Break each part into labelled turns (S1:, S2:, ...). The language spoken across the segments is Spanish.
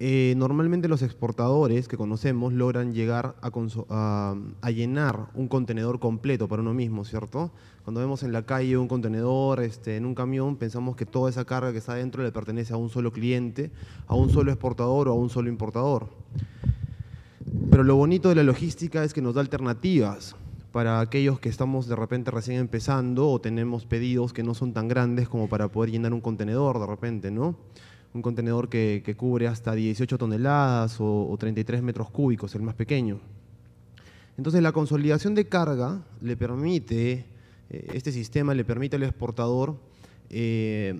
S1: Eh, normalmente los exportadores que conocemos logran llegar a, llenar un contenedor completo para uno mismo, ¿cierto? Cuando vemos en la calle un contenedor, este, en un camión, pensamos que toda esa carga que está adentro le pertenece a un solo cliente, a un solo exportador o a un solo importador. Pero lo bonito de la logística es que nos da alternativas para aquellos que estamos de repente recién empezando o tenemos pedidos que no son tan grandes como para poder llenar un contenedor de repente, ¿no? un contenedor que, cubre hasta 18 toneladas o, 33 metros cúbicos, el más pequeño. Entonces la consolidación de carga le permite, eh, este sistema le permite al exportador, eh,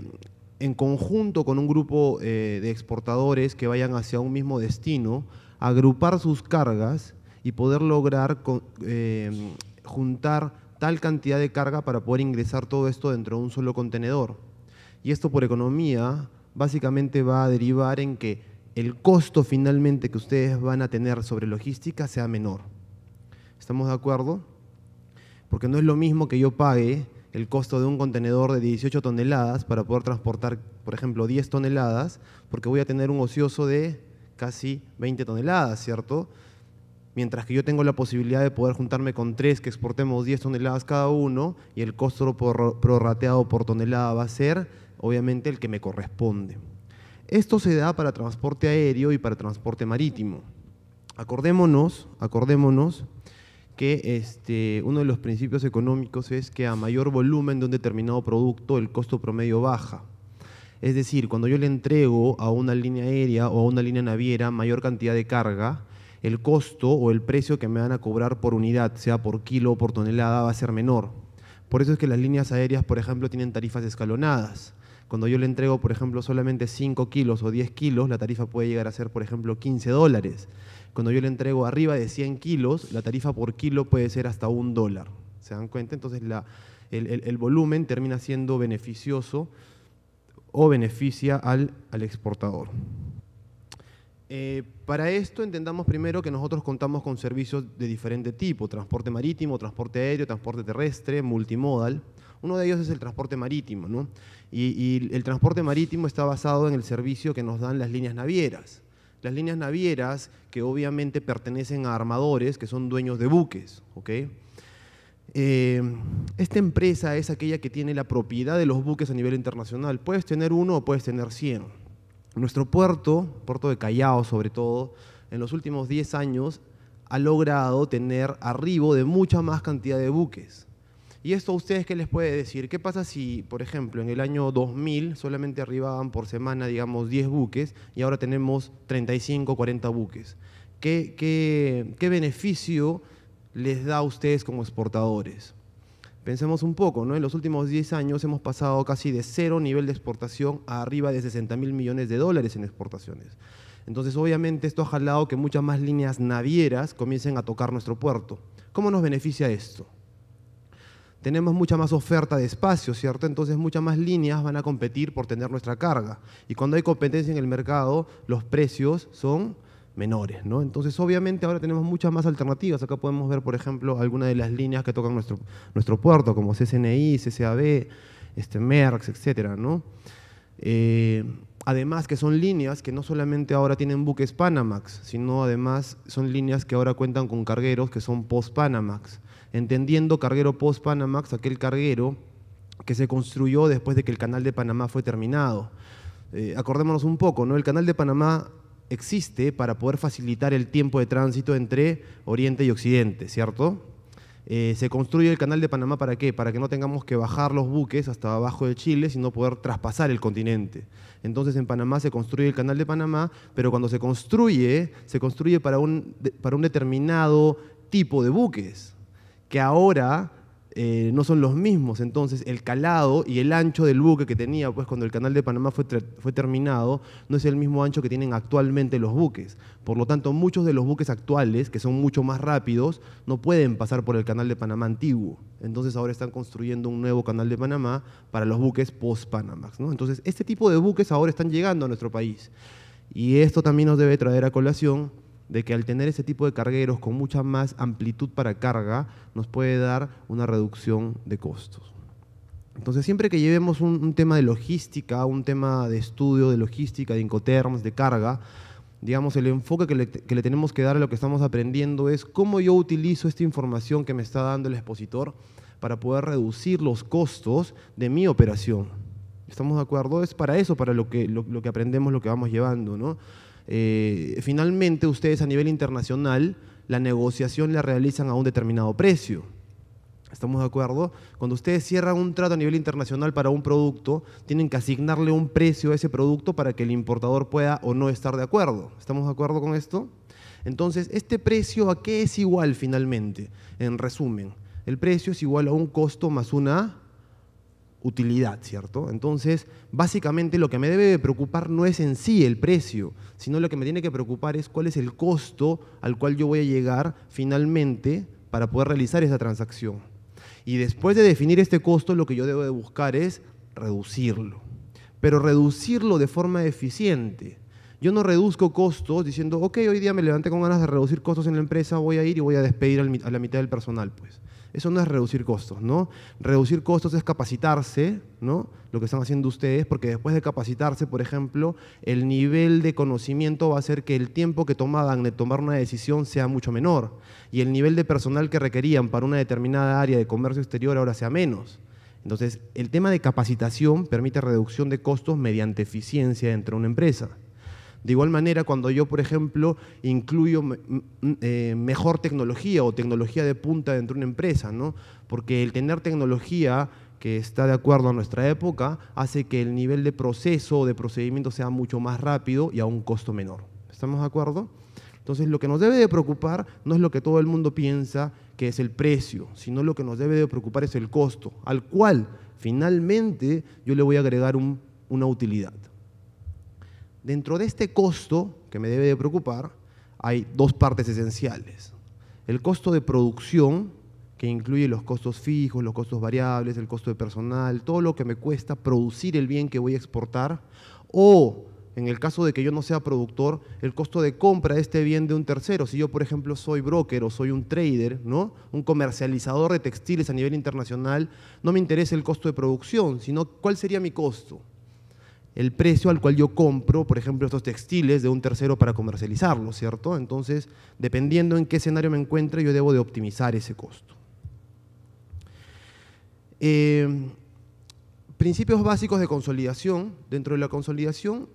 S1: en conjunto con un grupo eh, de exportadores que vayan hacia un mismo destino, agrupar sus cargas y poder lograr juntar tal cantidad de carga para poder ingresar todo esto dentro de un solo contenedor. Y esto por economía básicamente va a derivar en que el costo finalmente que ustedes van a tener sobre logística sea menor. ¿Estamos de acuerdo? Porque no es lo mismo que yo pague el costo de un contenedor de 18 toneladas para poder transportar, por ejemplo, 10 toneladas, porque voy a tener un ocioso de casi 20 toneladas, ¿cierto? Mientras que yo tengo la posibilidad de poder juntarme con tres que exportemos 10 toneladas cada uno y el costo prorrateado por tonelada va a ser obviamente el que me corresponde. Esto se da para transporte aéreo y para transporte marítimo. Acordémonos, acordémonos que este, uno de los principios económicos es que a mayor volumen de un determinado producto el costo promedio baja. Es decir, cuando yo le entrego a una línea aérea o a una línea naviera mayor cantidad de carga, el costo o el precio que me van a cobrar por unidad, sea por kilo o por tonelada, va a ser menor. Por eso es que las líneas aéreas, por ejemplo, tienen tarifas escalonadas. Cuando yo le entrego, por ejemplo, solamente 5 kilos o 10 kilos, la tarifa puede llegar a ser, por ejemplo, 15 dólares. Cuando yo le entrego arriba de 100 kilos, la tarifa por kilo puede ser hasta un dólar. ¿Se dan cuenta? Entonces el, volumen termina siendo beneficioso o beneficia al exportador. Eh, para esto entendamos primero que nosotros contamos con servicios de diferente tipo, transporte marítimo, transporte aéreo, transporte terrestre, multimodal. Uno de ellos es el transporte marítimo, ¿no? y, el transporte marítimo está basado en el servicio que nos dan las líneas navieras. Las líneas navieras que obviamente pertenecen a armadores que son dueños de buques, ¿ok? Eh, esta empresa es aquella que tiene la propiedad de los buques a nivel internacional. Puedes tener uno o puedes tener 100. Nuestro puerto, puerto de Callao sobre todo, en los últimos 10 años ha logrado tener arribo de mucha más cantidad de buques. ¿Y esto a ustedes qué les puede decir? ¿Qué pasa si, por ejemplo, en el año 2000 solamente arribaban por semana, digamos, 10 buques y ahora tenemos 35, 40 buques? ¿Qué, qué, qué beneficio les da a ustedes como exportadores? Pensemos un poco, ¿no? En los últimos 10 años hemos pasado casi de cero nivel de exportación a arriba de 60 mil millones de dólares en exportaciones. Entonces, obviamente, esto ha jalado que muchas más líneas navieras comiencen a tocar nuestro puerto. ¿Cómo nos beneficia esto? Tenemos mucha más oferta de espacio, ¿cierto? Entonces, muchas más líneas van a competir por tener nuestra carga. Y cuando hay competencia en el mercado, los precios son menores, ¿no? Entonces, obviamente ahora tenemos muchas más alternativas. Acá podemos ver, por ejemplo, algunas de las líneas que tocan nuestro, nuestro puerto, como CSNI, CCAB, este, MERX, etcétera, ¿no? Eh, además que son líneas que no solamente ahora tienen buques Panamax, sino además son líneas que ahora cuentan con cargueros que son post-Panamax. Entendiendo carguero post-Panamax, aquel carguero que se construyó después de que el canal de Panamá fue terminado. Eh, acordémonos un poco, ¿no? El canal de Panamá existe para poder facilitar el tiempo de tránsito entre Oriente y Occidente, ¿cierto? Eh, se construye el canal de Panamá para qué? Para que no tengamos que bajar los buques hasta abajo de Chile, sino poder traspasar el continente. Entonces en Panamá se construye el canal de Panamá, pero cuando se construye, se construye para un, para un determinado tipo de buques, que ahora eh, no son los mismos. Entonces, el calado y el ancho del buque que tenía, pues cuando el canal de Panamá fue, fue terminado, no es el mismo ancho que tienen actualmente los buques. Por lo tanto, muchos de los buques actuales, que son mucho más rápidos, no pueden pasar por el canal de Panamá antiguo. Entonces, ahora están construyendo un nuevo canal de Panamá para los buques post-Panamax. Entonces, este tipo de buques ahora están llegando a nuestro país. Y esto también nos debe traer a colación de que al tener ese tipo de cargueros con mucha más amplitud para carga, nos puede dar una reducción de costos. Entonces, siempre que llevemos un, tema de logística, un tema de estudio de logística, de incoterms, de carga, digamos, el enfoque que le, tenemos que dar a lo que estamos aprendiendo es cómo yo utilizo esta información que me está dando el expositor para poder reducir los costos de mi operación. ¿Estamos de acuerdo? Es para eso, para lo que, lo que aprendemos, lo que vamos llevando, ¿no? Eh, finalmente ustedes a nivel internacional la negociación la realizan a un determinado precio. ¿Estamos de acuerdo? Cuando ustedes cierran un trato a nivel internacional para un producto, tienen que asignarle un precio a ese producto para que el importador pueda o no estar de acuerdo. ¿Estamos de acuerdo con esto? Entonces, ¿este precio a qué es igual finalmente? En resumen, el precio es igual a un costo más una utilidad, ¿cierto? Entonces, básicamente lo que me debe preocupar no es en sí el precio, sino lo que me tiene que preocupar es cuál es el costo al cual yo voy a llegar finalmente para poder realizar esa transacción. Y después de definir este costo, lo que yo debo de buscar es reducirlo, pero reducirlo de forma eficiente. Yo no reduzco costos diciendo, ok, hoy día me levanté con ganas de reducir costos en la empresa, voy a ir y voy a despedir a la mitad del personal, pues. Eso no es reducir costos, ¿no? Reducir costos es capacitarse, ¿no? Lo que están haciendo ustedes, porque después de capacitarse, por ejemplo, el nivel de conocimiento va a hacer que el tiempo que tomaban de tomar una decisión sea mucho menor y el nivel de personal que requerían para una determinada área de comercio exterior ahora sea menos. Entonces, el tema de capacitación permite reducción de costos mediante eficiencia dentro de una empresa. De igual manera, cuando yo, por ejemplo, incluyo eh, mejor tecnología o tecnología de punta dentro de una empresa, ¿no? porque el tener tecnología que está de acuerdo a nuestra época hace que el nivel de proceso o de procedimiento sea mucho más rápido y a un costo menor. ¿Estamos de acuerdo? Entonces, lo que nos debe de preocupar no es lo que todo el mundo piensa que es el precio, sino lo que nos debe de preocupar es el costo, al cual finalmente yo le voy a agregar una utilidad. Dentro de este costo, que me debe de preocupar, hay dos partes esenciales. El costo de producción, que incluye los costos fijos, los costos variables, el costo de personal, todo lo que me cuesta producir el bien que voy a exportar, o en el caso de que yo no sea productor, el costo de compra de este bien de un tercero. Si yo, por ejemplo, soy broker o soy un trader, ¿no? un comercializador de textiles a nivel internacional, no me interesa el costo de producción, sino cuál sería mi costo el precio al cual yo compro, por ejemplo, estos textiles de un tercero para comercializarlos, ¿cierto? Entonces, dependiendo en qué escenario me encuentre, yo debo de optimizar ese costo. Eh, principios básicos de consolidación. Dentro de la consolidación,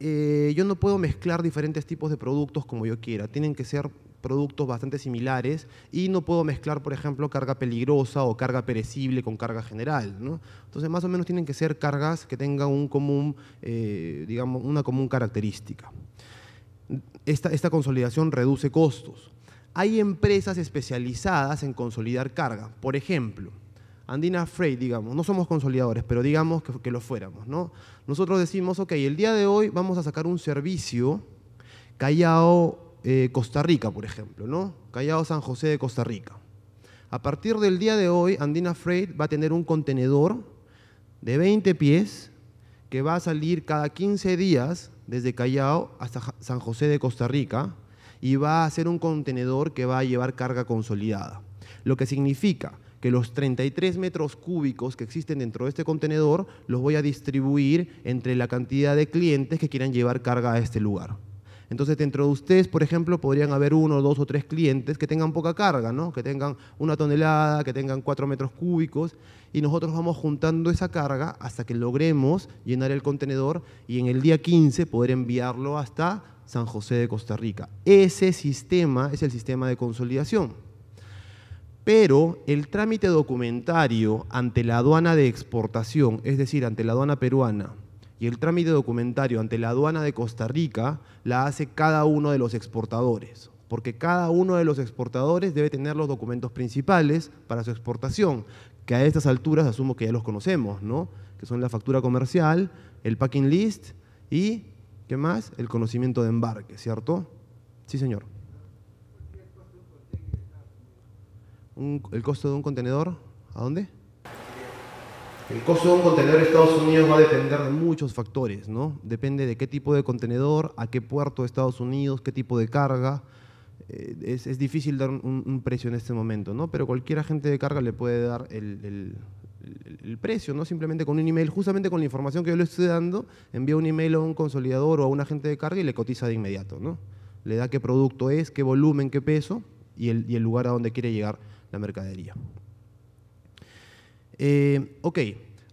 S1: eh, yo no puedo mezclar diferentes tipos de productos como yo quiera. Tienen que ser productos bastante similares y no puedo mezclar, por ejemplo, carga peligrosa o carga perecible con carga general. ¿no? Entonces, más o menos tienen que ser cargas que tengan un común, eh, digamos, una común característica. Esta, esta consolidación reduce costos. Hay empresas especializadas en consolidar carga. Por ejemplo, Andina Freight, digamos, no somos consolidadores, pero digamos que, lo fuéramos, ¿no? Nosotros decimos, ok, el día de hoy vamos a sacar un servicio, callado eh, Costa Rica, por ejemplo, ¿no? Callao San José de Costa Rica. A partir del día de hoy, Andina Freight va a tener un contenedor de 20 pies que va a salir cada 15 días desde Callao hasta San José de Costa Rica y va a ser un contenedor que va a llevar carga consolidada. Lo que significa que los 33 metros cúbicos que existen dentro de este contenedor los voy a distribuir entre la cantidad de clientes que quieran llevar carga a este lugar. Entonces, dentro de ustedes, por ejemplo, podrían haber uno, dos o tres clientes que tengan poca carga, ¿no? que tengan una tonelada, que tengan cuatro metros cúbicos, y nosotros vamos juntando esa carga hasta que logremos llenar el contenedor y en el día 15 poder enviarlo hasta San José de Costa Rica. Ese sistema es el sistema de consolidación. Pero el trámite documentario ante la aduana de exportación, es decir, ante la aduana peruana, y el trámite documentario ante la aduana de Costa Rica la hace cada uno de los exportadores, porque cada uno de los exportadores debe tener los documentos principales para su exportación, que a estas alturas asumo que ya los conocemos, ¿no? Que son la factura comercial, el packing list y, ¿qué más? El conocimiento de embarque, ¿cierto? Sí, señor. ¿El costo de un contenedor? ¿A dónde? El costo de un contenedor en Estados Unidos va a depender de muchos factores, ¿no? Depende de qué tipo de contenedor, a qué puerto de Estados Unidos, qué tipo de carga. Eh, es, difícil dar un, precio en este momento, ¿no? Pero cualquier agente de carga le puede dar el, precio, ¿no? Simplemente con un email, justamente con la información que yo le estoy dando, envía un email a un consolidador o a un agente de carga y le cotiza de inmediato, ¿no? Le da qué producto es, qué volumen, qué peso y el y lugar a donde quiere llegar la mercadería. Eh, ok,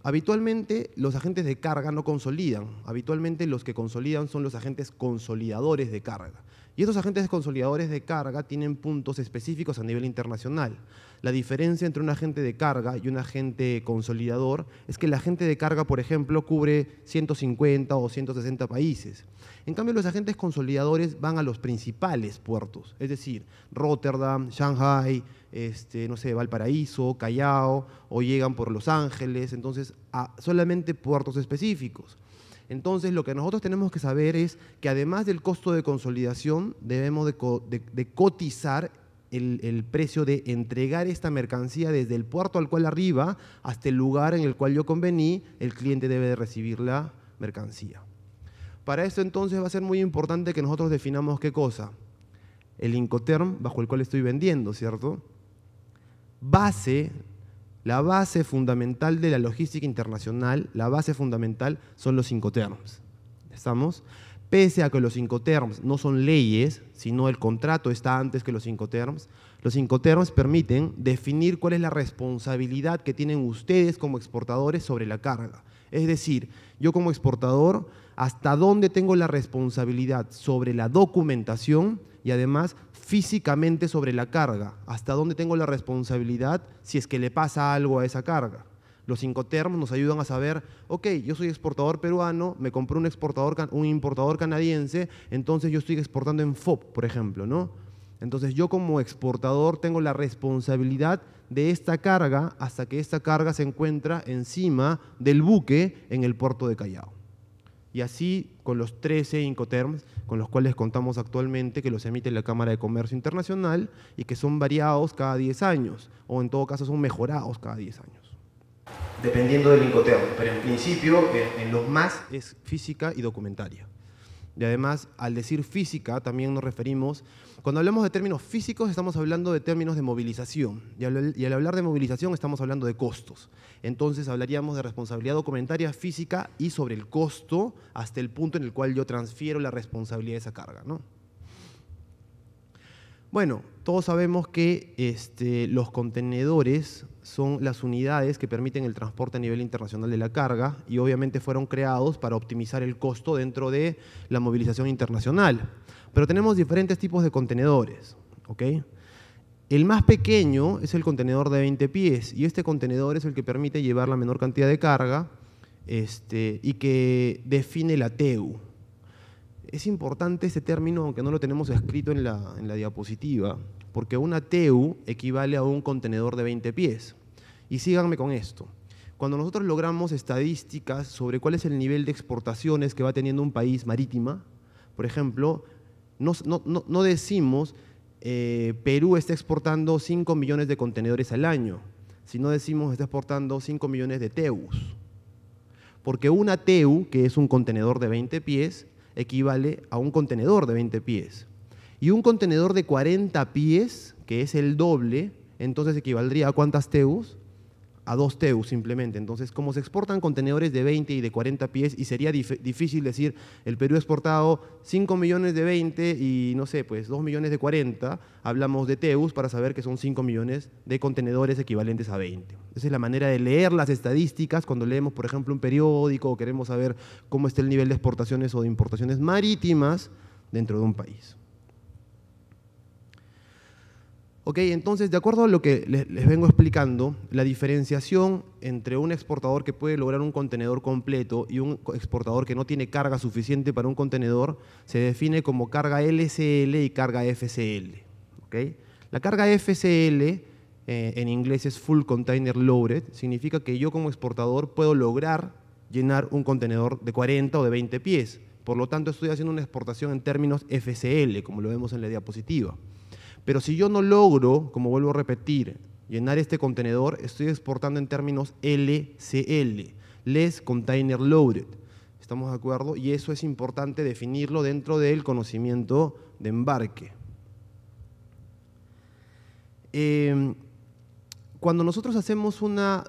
S1: habitualmente los agentes de carga no consolidan, habitualmente los que consolidan son los agentes consolidadores de carga. Y estos agentes consolidadores de carga tienen puntos específicos a nivel internacional. La diferencia entre un agente de carga y un agente consolidador es que el agente de carga, por ejemplo, cubre 150 o 160 países. En cambio, los agentes consolidadores van a los principales puertos, es decir, Rotterdam, Shanghai, este, no sé, Valparaíso, Callao, o llegan por Los Ángeles, entonces solamente puertos específicos. Entonces, lo que nosotros tenemos que saber es que además del costo de consolidación, debemos de, cotizar el, precio de entregar esta mercancía desde el puerto al cual arriba hasta el lugar en el cual yo convení, el cliente debe de recibir la mercancía. Para eso entonces va a ser muy importante que nosotros definamos qué cosa. El Incoterm bajo el cual estoy vendiendo, ¿cierto? Base la base fundamental de la logística internacional, la base fundamental son los incoterms. ¿Estamos? Pese a que los cinco incoterms no son leyes, sino el contrato está antes que los cinco incoterms, los cinco incoterms permiten definir cuál es la responsabilidad que tienen ustedes como exportadores sobre la carga. Es decir, yo como exportador, hasta dónde tengo la responsabilidad sobre la documentación y además físicamente sobre la carga, hasta dónde tengo la responsabilidad si es que le pasa algo a esa carga. Los termos nos ayudan a saber, ok, yo soy exportador peruano, me compré un, exportador, un importador canadiense, entonces yo estoy exportando en FOB, por ejemplo, ¿no? Entonces yo como exportador tengo la responsabilidad de esta carga hasta que esta carga se encuentra encima del buque en el puerto de Callao. Y así con los 13 Incoterms con los cuales contamos actualmente, que los emite la Cámara de Comercio Internacional y que son variados cada 10 años, o en todo caso son mejorados cada 10 años. Dependiendo del Incoterm, pero en principio eh, en los más es física y documentaria. Y además, al decir física, también nos referimos cuando hablamos de términos físicos, estamos hablando de términos de movilización. Y al, hablar de movilización, estamos hablando de costos. Entonces, hablaríamos de responsabilidad documentaria física y sobre el costo hasta el punto en el cual yo transfiero la responsabilidad de esa carga. Bueno, todos sabemos que este, los contenedores son las unidades que permiten el transporte a nivel internacional de la carga y obviamente fueron creados para optimizar el costo dentro de la movilización internacional. Pero tenemos diferentes tipos de contenedores. ¿okay? El más pequeño es el contenedor de 20 pies y este contenedor es el que permite llevar la menor cantidad de carga este, y que define la TEU. Es importante este término, aunque no lo tenemos escrito en la, en la diapositiva, porque una TEU equivale a un contenedor de 20 pies. Y síganme con esto. Cuando nosotros logramos estadísticas sobre cuál es el nivel de exportaciones que va teniendo un país marítima, por ejemplo, no, decimos eh, Perú está exportando 5 millones de contenedores al año, sino decimos está exportando 5 millones de TEUs. Porque una TEU, que es un contenedor de 20 pies, equivale a un contenedor de 20 pies. Y un contenedor de 40 pies, que es el doble, entonces equivaldría a cuántas TEUs? a dos teus, simplemente. Entonces, como se exportan contenedores de 20 y de 40 pies, y sería difícil decir, el Perú ha exportado 5 millones de 20 y, no sé, pues 2 millones de 40, hablamos de TEUs para saber que son 5 millones de contenedores equivalentes a 20. Esa es la manera de leer las estadísticas cuando leemos, por ejemplo, un periódico o queremos saber cómo está el nivel de exportaciones o de importaciones marítimas dentro de un país. Ok, entonces, de acuerdo a lo que les, vengo explicando, la diferenciación entre un exportador que puede lograr un contenedor completo y un exportador que no tiene carga suficiente para un contenedor se define como carga LCL y carga FCL. La carga FCL, eh, en inglés es Full Container Loaded, significa que yo como exportador puedo lograr llenar un contenedor de 40 o de 20 pies. Por lo tanto, estoy haciendo una exportación en términos FCL, como lo vemos en la diapositiva. Pero si yo no logro, como vuelvo a repetir, llenar este contenedor, estoy exportando en términos LCL, Less Container Loaded. ¿Estamos de acuerdo? Y eso es importante definirlo dentro del conocimiento de embarque. Em, cuando nosotros hacemos una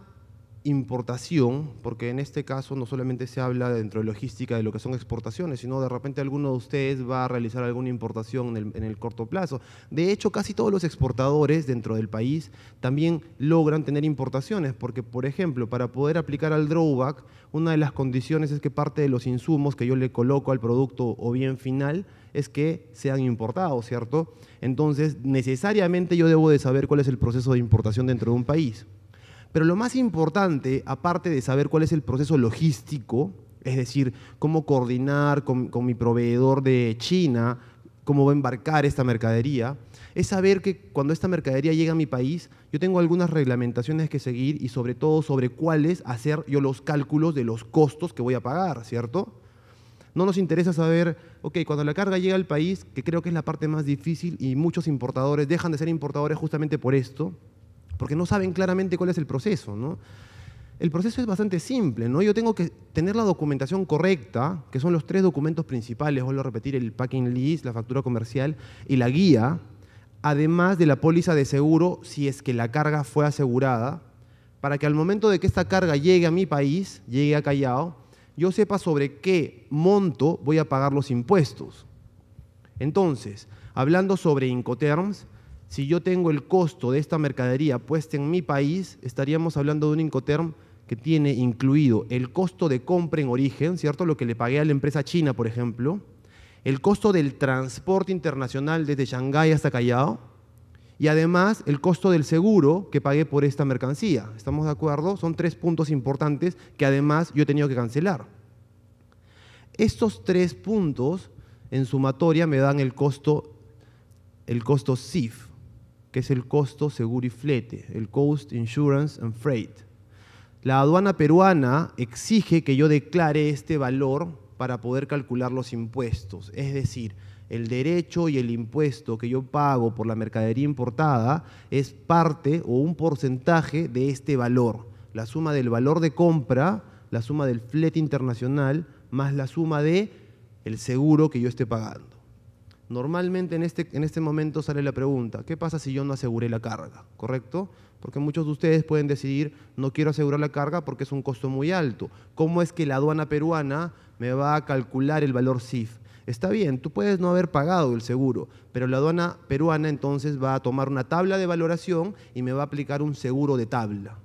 S1: importación, porque en este caso no solamente se habla dentro de logística de lo que son exportaciones, sino de repente alguno de ustedes va a realizar alguna importación en el, corto plazo. De hecho, casi todos los exportadores dentro del país también logran tener importaciones, porque, por ejemplo, para poder aplicar al drawback, una de las condiciones es que parte de los insumos que yo le coloco al producto o bien final es que sean importados, ¿cierto? Entonces, necesariamente yo debo de saber cuál es el proceso de importación dentro de un país. Pero lo más importante, aparte de saber cuál es el proceso logístico, es decir, cómo coordinar con, mi proveedor de China, cómo va a embarcar esta mercadería, es saber que cuando esta mercadería llega a mi país, yo tengo algunas reglamentaciones que seguir y sobre todo sobre cuáles hacer yo los cálculos de los costos que voy a pagar, ¿cierto? No nos interesa saber, ok, cuando la carga llega al país, que creo que es la parte más difícil y muchos importadores dejan de ser importadores justamente por esto, porque no saben claramente cuál es el proceso. ¿no? El proceso es bastante simple, ¿no? Yo tengo que tener la documentación correcta, que son los tres documentos principales, vuelvo a repetir, el packing list, la factura comercial y la guía, además de la póliza de seguro, si es que la carga fue asegurada, para que al momento de que esta carga llegue a mi país, llegue a Callao, yo sepa sobre qué monto voy a pagar los impuestos. Entonces, hablando sobre Incoterms, si yo tengo el costo de esta mercadería puesta en mi país, estaríamos hablando de un Incoterm que tiene incluido el costo de compra en origen, ¿cierto? Lo que le pagué a la empresa china, por ejemplo, el costo del transporte internacional desde Shanghái hasta Callao y además el costo del seguro que pagué por esta mercancía. ¿Estamos de acuerdo? Son tres puntos importantes que además yo he tenido que cancelar. Estos tres puntos en sumatoria me dan el costo, el costo CIF, que es el costo seguro y flete, el Cost Insurance and Freight. La aduana peruana exige que yo declare este valor para poder calcular los impuestos, es decir, el derecho y el impuesto que yo pago por la mercadería importada es parte o un porcentaje de este valor, la suma del valor de compra, la suma del flete internacional, más la suma de el seguro que yo esté pagando. Normalmente en este, en este momento sale la pregunta, ¿qué pasa si yo no aseguré la carga? ¿Correcto? Porque muchos de ustedes pueden decidir, no quiero asegurar la carga porque es un costo muy alto. ¿Cómo es que la aduana peruana me va a calcular el valor CIF? Está bien, tú puedes no haber pagado el seguro, pero la aduana peruana entonces va a tomar una tabla de valoración y me va a aplicar un seguro de tabla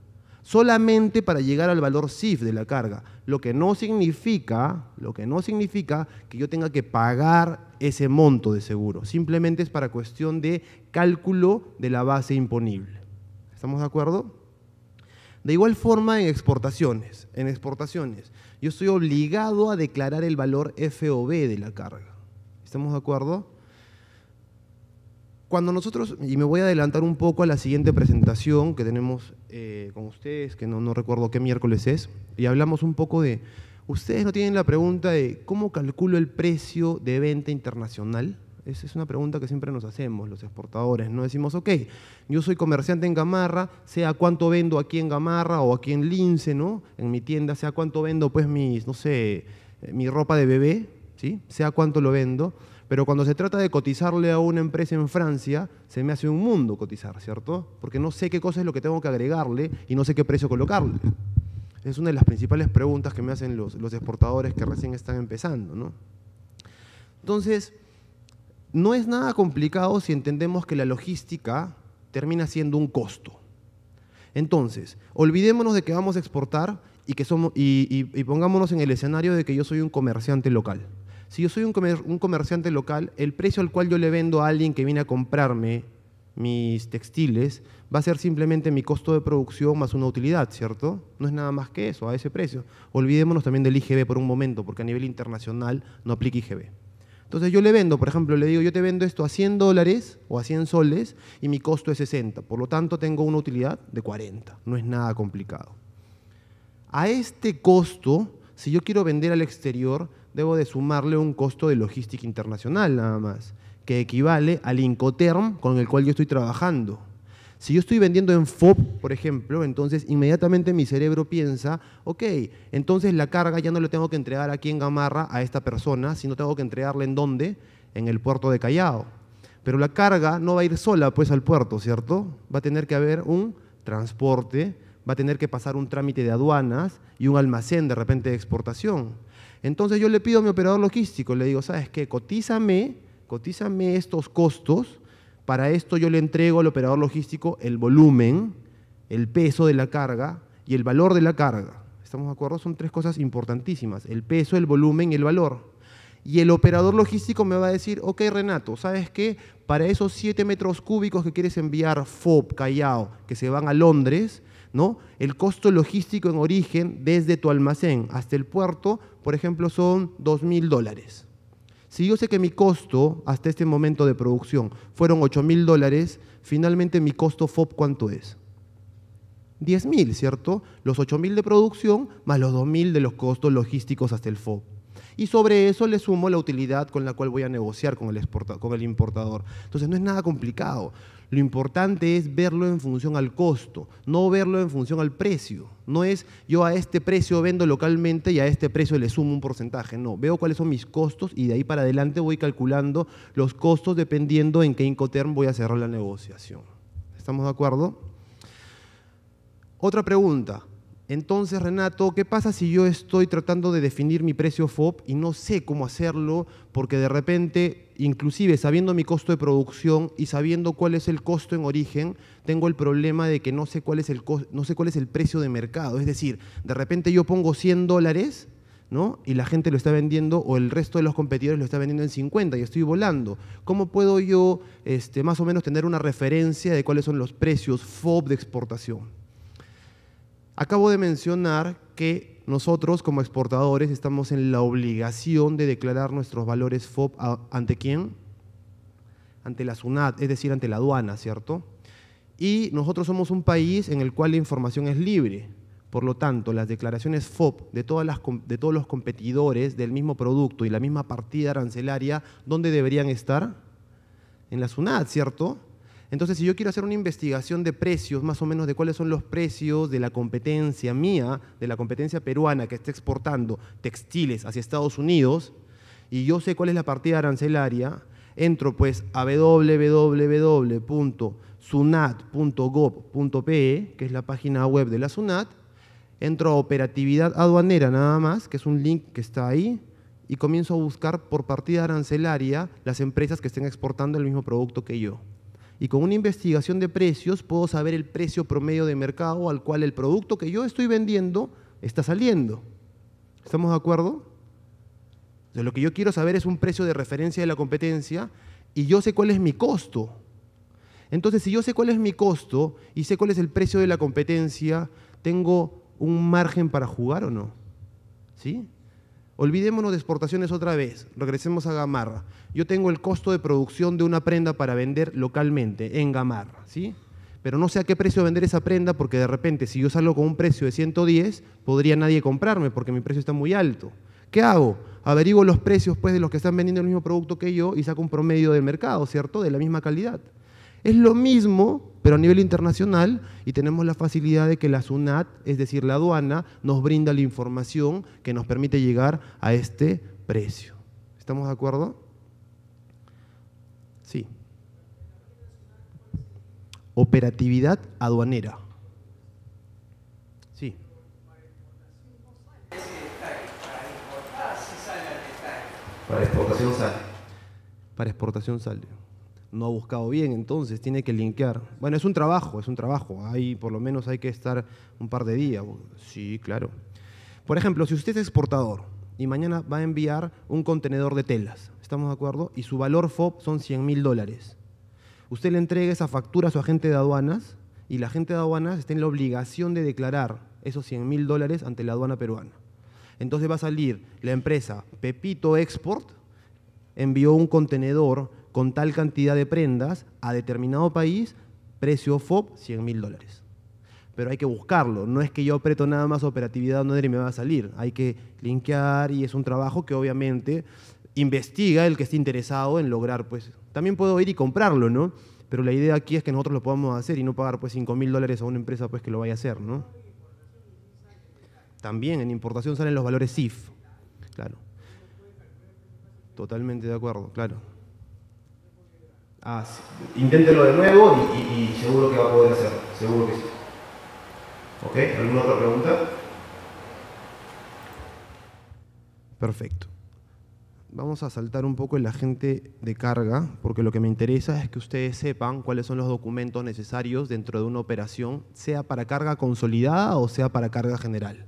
S1: solamente para llegar al valor SIF de la carga, lo que no significa, lo que no significa que yo tenga que pagar ese monto de seguro, simplemente es para cuestión de cálculo de la base imponible. ¿Estamos de acuerdo? De igual forma en exportaciones, en exportaciones, yo estoy obligado a declarar el valor FOB de la carga. ¿Estamos de acuerdo? Cuando nosotros, y me voy a adelantar un poco a la siguiente presentación que tenemos eh, con ustedes, que no, recuerdo qué miércoles es, y hablamos un poco de, ustedes no tienen la pregunta de cómo calculo el precio de venta internacional. Esa es una pregunta que siempre nos hacemos los exportadores. No decimos, ok, yo soy comerciante en Gamarra, sea cuánto vendo aquí en Gamarra o aquí en Lince, ¿no? En mi tienda, sea cuánto vendo, pues, mis, no sé, mi ropa de bebé, ¿sí? Sea cuánto lo vendo pero cuando se trata de cotizarle a una empresa en Francia, se me hace un mundo cotizar, ¿cierto? Porque no sé qué cosa es lo que tengo que agregarle y no sé qué precio colocarle. Es una de las principales preguntas que me hacen los, exportadores que recién están empezando, ¿no? Entonces, no es nada complicado si entendemos que la logística termina siendo un costo. Entonces, olvidémonos de que vamos a exportar y, que somos, y pongámonos en el escenario de que yo soy un comerciante local. Si yo soy un, comerciante local, el precio al cual yo le vendo a alguien que viene a comprarme mis textiles va a ser simplemente mi costo de producción más una utilidad, ¿cierto? No es nada más que eso, a ese precio. Olvidémonos también del IGB por un momento, porque a nivel internacional no aplica IGB. Entonces yo le vendo, por ejemplo, le digo, yo te vendo esto a 100 dólares o a 100 soles y mi costo es 60, por lo tanto tengo una utilidad de 40, no es nada complicado. A este costo, si yo quiero vender al exterior, debo de sumarle un costo de logística internacional nada más, que equivale al Incoterm con el cual yo estoy trabajando. Si yo estoy vendiendo en FOB, por ejemplo, entonces inmediatamente mi cerebro piensa, ok, entonces la carga ya no la tengo que entregar aquí en Gamarra a esta persona, sino tengo que entregarla en dónde? En el puerto de Callao. Pero la carga no va a ir sola pues al puerto, ¿cierto? Va a tener que haber un transporte, va a tener que pasar un trámite de aduanas y un almacén de repente de exportación. Entonces yo le pido a mi operador logístico, le digo, ¿sabes qué? Cotízame, cotízame estos costos. Para esto yo le entrego al operador logístico el volumen, el peso de la carga y el valor de la carga. ¿Estamos de acuerdo? Son tres cosas importantísimas, el peso, el volumen y el valor. Y el operador logístico me va a decir, ok Renato, ¿sabes qué? Para esos 7 metros cúbicos que quieres enviar FOB, Callao, que se van a Londres, ¿no? El costo logístico en origen desde tu almacén hasta el puerto por ejemplo, son 2.000 dólares. Si yo sé que mi costo hasta este momento de producción fueron 8.000 dólares, finalmente mi costo FOB ¿cuánto es? 10.000, ¿cierto? Los 8.000 de producción más los 2.000 de los costos logísticos hasta el FOB. Y sobre eso le sumo la utilidad con la cual voy a negociar con el, con el importador. Entonces no es nada complicado. Lo importante es verlo en función al costo, no verlo en función al precio. No es yo a este precio vendo localmente y a este precio le sumo un porcentaje. No, veo cuáles son mis costos y de ahí para adelante voy calculando los costos dependiendo en qué Incoterm voy a cerrar la negociación. ¿Estamos de acuerdo? Otra pregunta. Entonces, Renato, ¿qué pasa si yo estoy tratando de definir mi precio FOB y no sé cómo hacerlo? Porque de repente, inclusive sabiendo mi costo de producción y sabiendo cuál es el costo en origen, tengo el problema de que no sé cuál es el, no sé cuál es el precio de mercado. Es decir, de repente yo pongo 100 dólares ¿no? y la gente lo está vendiendo o el resto de los competidores lo está vendiendo en 50 y estoy volando. ¿Cómo puedo yo este, más o menos tener una referencia de cuáles son los precios FOB de exportación? Acabo de mencionar que nosotros como exportadores estamos en la obligación de declarar nuestros valores FOB ante quién? Ante la SUNAT, es decir, ante la aduana, ¿cierto? Y nosotros somos un país en el cual la información es libre. Por lo tanto, las declaraciones FOB de, todas de todos los competidores del mismo producto y la misma partida arancelaria, ¿dónde deberían estar? En la SUNAT, ¿cierto? Entonces, si yo quiero hacer una investigación de precios, más o menos de cuáles son los precios de la competencia mía, de la competencia peruana que está exportando textiles hacia Estados Unidos, y yo sé cuál es la partida arancelaria, entro pues a www.sunat.gov.pe, que es la página web de la SUNAT, entro a operatividad aduanera nada más, que es un link que está ahí, y comienzo a buscar por partida arancelaria las empresas que estén exportando el mismo producto que yo y con una investigación de precios puedo saber el precio promedio de mercado al cual el producto que yo estoy vendiendo está saliendo. ¿Estamos de acuerdo? Entonces, lo que yo quiero saber es un precio de referencia de la competencia y yo sé cuál es mi costo. Entonces, si yo sé cuál es mi costo y sé cuál es el precio de la competencia, tengo un margen para jugar o no. ¿Sí? Olvidémonos de exportaciones otra vez, regresemos a Gamarra. Yo tengo el costo de producción de una prenda para vender localmente en Gamarra, ¿sí? Pero no sé a qué precio vender esa prenda porque de repente si yo salgo con un precio de 110, podría nadie comprarme porque mi precio está muy alto. ¿Qué hago? Averiguo los precios pues de los que están vendiendo el mismo producto que yo y saco un promedio del mercado, ¿cierto? De la misma calidad. Es lo mismo pero a nivel internacional y tenemos la facilidad de que la SUNAT, es decir, la aduana, nos brinda la información que nos permite llegar a este precio. ¿Estamos de acuerdo? Sí. Operatividad aduanera. Sí. Para exportación sale. Para exportación sale no ha buscado bien, entonces tiene que linkear. Bueno, es un trabajo, es un trabajo. Ahí por lo menos hay que estar un par de días. Sí, claro. Por ejemplo, si usted es exportador y mañana va a enviar un contenedor de telas, ¿estamos de acuerdo? Y su valor FOB son 100 mil dólares. Usted le entrega esa factura a su agente de aduanas y la agente de aduanas está en la obligación de declarar esos 100 mil dólares ante la aduana peruana. Entonces va a salir la empresa Pepito Export, envió un contenedor con tal cantidad de prendas a determinado país, precio FOB 100.000 mil dólares. Pero hay que buscarlo, no es que yo apreto nada más operatividad donde y me va a salir, hay que linkear y es un trabajo que obviamente investiga el que esté interesado en lograr, pues también puedo ir y comprarlo, ¿no? Pero la idea aquí es que nosotros lo podamos hacer y no pagar pues 5 mil dólares a una empresa pues que lo vaya a hacer, ¿no? También en importación salen los valores CIF, claro. Totalmente de acuerdo, claro. Ah, Inténtelo de nuevo y, y, seguro que va a poder hacerlo, seguro que sí. ¿Ok? ¿Alguna otra pregunta? Perfecto. Vamos a saltar un poco el agente de carga, porque lo que me interesa es que ustedes sepan cuáles son los documentos necesarios dentro de una operación, sea para carga consolidada o sea para carga general.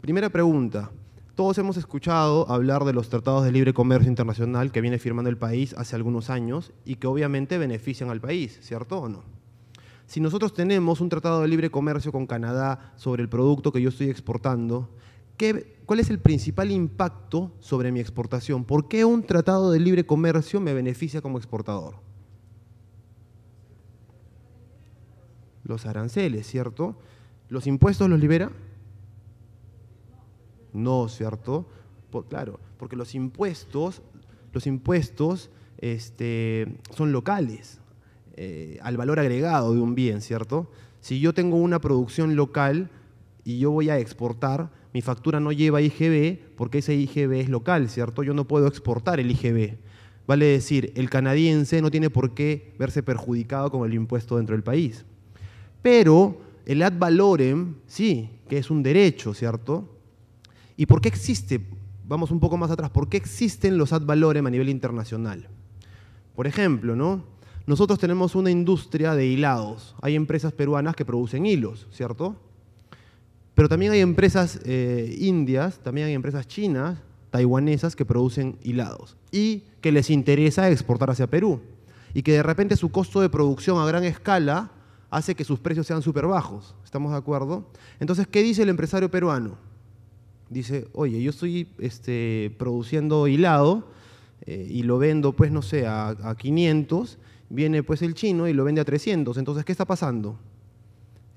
S1: Primera pregunta, todos hemos escuchado hablar de los tratados de libre comercio internacional que viene firmando el país hace algunos años y que obviamente benefician al país, ¿cierto o no? Si nosotros tenemos un tratado de libre comercio con Canadá sobre el producto que yo estoy exportando, ¿qué, ¿cuál es el principal impacto sobre mi exportación? ¿Por qué un tratado de libre comercio me beneficia como exportador? Los aranceles, ¿cierto? ¿Los impuestos los libera? No, ¿cierto? claro, porque los impuestos, los impuestos este, son locales eh, al valor agregado de un bien, ¿cierto? Si yo tengo una producción local y yo voy a exportar, mi factura no lleva IGB porque ese IGB es local, ¿cierto? Yo no puedo exportar el IGB. Vale decir, el canadiense no tiene por qué verse perjudicado con el impuesto dentro del país. Pero el ad valorem, sí, que es un derecho, ¿cierto? ¿Y por qué existe? Vamos un poco más atrás, ¿por qué existen los ad valorem a nivel internacional? Por ejemplo, ¿no? Nosotros tenemos una industria de hilados. Hay empresas peruanas que producen hilos, ¿cierto? Pero también hay empresas eh, indias, también hay empresas chinas, taiwanesas que producen hilados y que les interesa exportar hacia Perú. Y que de repente su costo de producción a gran escala hace que sus precios sean súper bajos. ¿Estamos de acuerdo? Entonces, ¿qué dice el empresario peruano? dice, oye, yo estoy este, produciendo hilado eh, y lo vendo, pues, no sé, a, 500, viene pues el chino y lo vende a 300, entonces, ¿qué está pasando?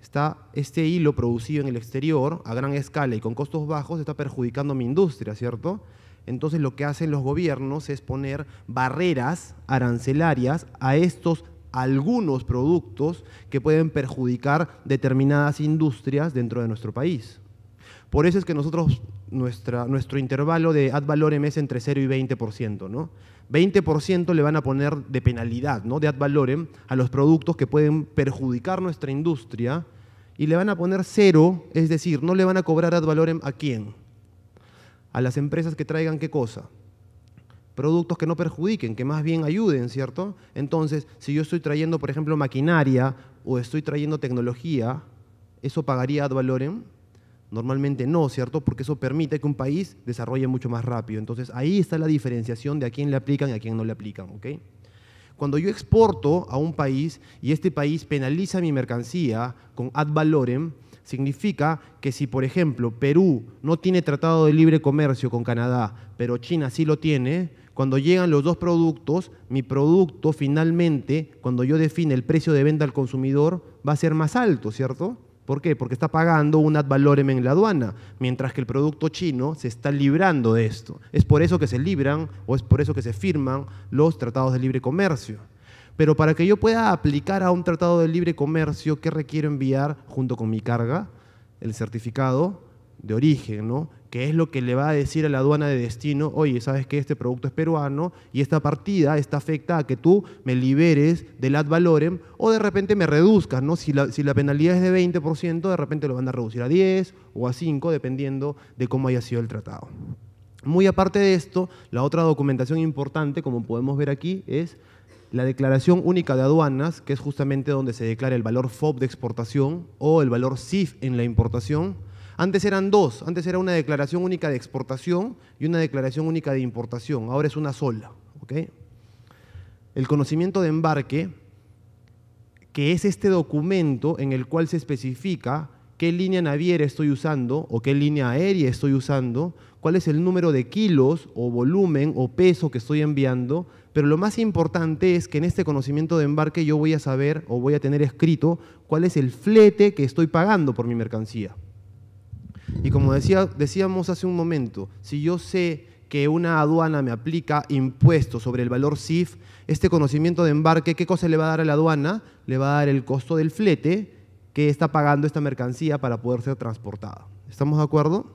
S1: Está este hilo producido en el exterior a gran escala y con costos bajos está perjudicando mi industria, ¿cierto? Entonces lo que hacen los gobiernos es poner barreras arancelarias a estos algunos productos que pueden perjudicar determinadas industrias dentro de nuestro país. Por eso es que nosotros, nuestro intervalo de ad valorem es entre 0 y 20%, ¿no? 20% le van a poner de penalidad, ¿no? De ad valorem a los productos que pueden perjudicar nuestra industria y le van a poner cero, es decir, no le van a cobrar ad valorem a quién? A las empresas que traigan qué cosa? Productos que no perjudiquen, que más bien ayuden, ¿cierto? Entonces, si yo estoy trayendo, por ejemplo, maquinaria o estoy trayendo tecnología, ¿eso pagaría ad valorem? Normalmente no, ¿cierto? Porque eso permite que un país desarrolle mucho más rápido. Entonces ahí está la diferenciación de a quién le aplican y a quién no le aplican, ¿ok? Cuando yo exporto a un país y este país penaliza mi mercancía con ad valorem, significa que si, por ejemplo, Perú no tiene tratado de libre comercio con Canadá, pero China sí lo tiene, cuando llegan los dos productos, mi producto finalmente, cuando yo define el precio de venta al consumidor, va a ser más alto, ¿cierto? ¿Por qué? Porque está pagando un ad valorem en la aduana, mientras que el producto chino se está librando de esto. Es por eso que se libran o es por eso que se firman los tratados de libre comercio. Pero para que yo pueda aplicar a un tratado de libre comercio, ¿qué requiero enviar junto con mi carga? El certificado de origen, ¿no? que es lo que le va a decir a la aduana de destino, oye, sabes que este producto es peruano y esta partida, está afecta a que tú me liberes del ad valorem o de repente me reduzcas, ¿no? Si la, si la penalidad es de 20%, de repente lo van a reducir a 10 o a 5, dependiendo de cómo haya sido el tratado. Muy aparte de esto, la otra documentación importante, como podemos ver aquí, es la declaración única de aduanas, que es justamente donde se declara el valor FOB de exportación o el valor CIF en la importación, antes eran dos, antes era una declaración única de exportación y una declaración única de importación, ahora es una sola. El conocimiento de embarque, que es este documento en el cual se especifica qué línea naviera estoy usando o qué línea aérea estoy usando, cuál es el número de kilos o volumen o peso que estoy enviando, pero lo más importante es que en este conocimiento de embarque yo voy a saber o voy a tener escrito cuál es el flete que estoy pagando por mi mercancía. Y como decíamos hace un momento, si yo sé que una aduana me aplica impuestos sobre el valor CIF, este conocimiento de embarque, ¿qué cosa le va a dar a la aduana? Le va a dar el costo del flete que está pagando esta mercancía para poder ser transportada. ¿Estamos de acuerdo?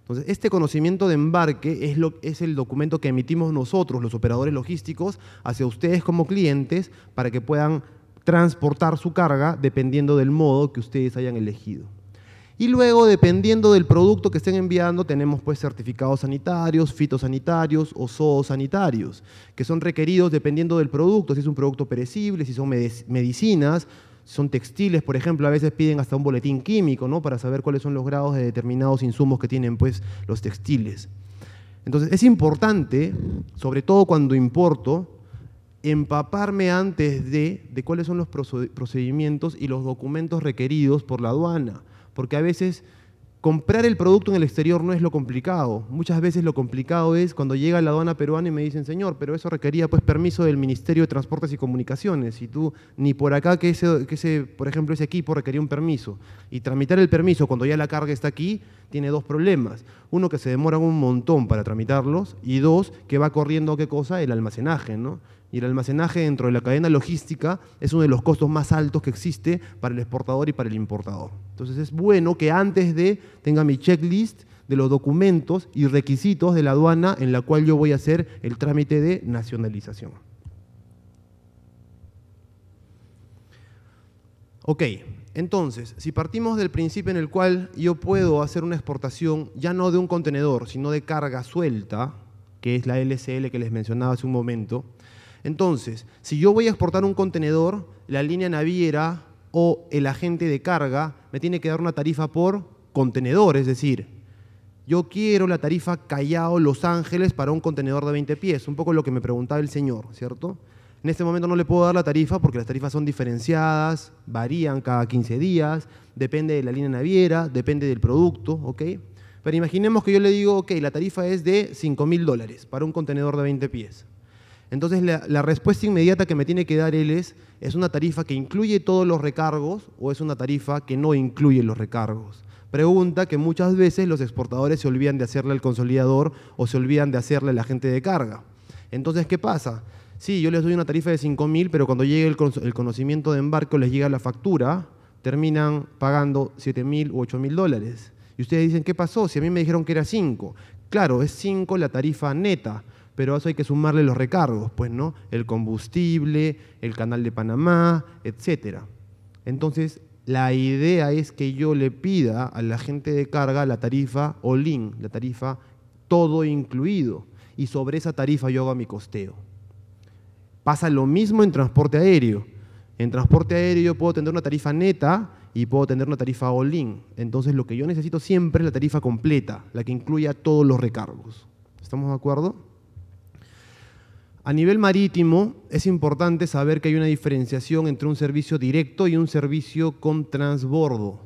S1: Entonces, este conocimiento de embarque es el documento que emitimos nosotros, los operadores logísticos, hacia ustedes como clientes para que puedan transportar su carga dependiendo del modo que ustedes hayan elegido. Y luego, dependiendo del producto que estén enviando, tenemos pues certificados sanitarios, fitosanitarios o zoosanitarios, que son requeridos dependiendo del producto, si es un producto perecible, si son medicinas, si son textiles, por ejemplo, a veces piden hasta un boletín químico, ¿no? Para saber cuáles son los grados de determinados insumos que tienen pues los textiles. Entonces, es importante, sobre todo cuando importo, empaparme antes de, de cuáles son los procedimientos y los documentos requeridos por la aduana porque a veces comprar el producto en el exterior no es lo complicado. Muchas veces lo complicado es cuando llega la aduana peruana y me dicen, señor, pero eso requería pues permiso del Ministerio de Transportes y Comunicaciones. Y tú, ni por acá que ese, que ese, por ejemplo, ese equipo requería un permiso. Y tramitar el permiso cuando ya la carga está aquí tiene dos problemas. Uno, que se demora un montón para tramitarlos. Y dos, que va corriendo, ¿qué cosa? El almacenaje, ¿no? Y el almacenaje dentro de la cadena logística es uno de los costos más altos que existe para el exportador y para el importador. Entonces es bueno que antes de tenga mi checklist de los documentos y requisitos de la aduana en la cual yo voy a hacer el trámite de nacionalización. Ok, entonces, si partimos del principio en el cual yo puedo hacer una exportación ya no de un contenedor, sino de carga suelta, que es la LCL que les mencionaba hace un momento, entonces, si yo voy a exportar un contenedor, la línea naviera o el agente de carga me tiene que dar una tarifa por contenedor, es decir, yo quiero la tarifa Callao Los Ángeles para un contenedor de 20 pies, un poco lo que me preguntaba el señor, ¿cierto? En este momento no le puedo dar la tarifa porque las tarifas son diferenciadas, varían cada 15 días, depende de la línea naviera, depende del producto, ¿ok? Pero imaginemos que yo le digo, ok, la tarifa es de 5 mil dólares para un contenedor de 20 pies. Entonces la, respuesta inmediata que me tiene que dar él es, ¿es una tarifa que incluye todos los recargos o es una tarifa que no incluye los recargos? Pregunta que muchas veces los exportadores se olvidan de hacerle al consolidador o se olvidan de hacerle a la gente de carga. Entonces, ¿qué pasa? Sí, yo les doy una tarifa de 5.000, pero cuando llegue el, el conocimiento de embarco les llega la factura, terminan pagando 7.000 u 8.000 dólares. Y ustedes dicen, ¿qué pasó? Si a mí me dijeron que era 5. Claro, es 5 la tarifa neta, pero a eso hay que sumarle los recargos, pues, ¿no? El combustible, el canal de Panamá, etc. Entonces, la idea es que yo le pida a la gente de carga la tarifa all-in, la tarifa todo incluido, y sobre esa tarifa yo hago mi costeo. Pasa lo mismo en transporte aéreo. En transporte aéreo yo puedo tener una tarifa neta y puedo tener una tarifa all-in. Entonces lo que yo necesito siempre es la tarifa completa, la que incluya todos los recargos. ¿Estamos de acuerdo? A nivel marítimo, es importante saber que hay una diferenciación entre un servicio directo y un servicio con transbordo.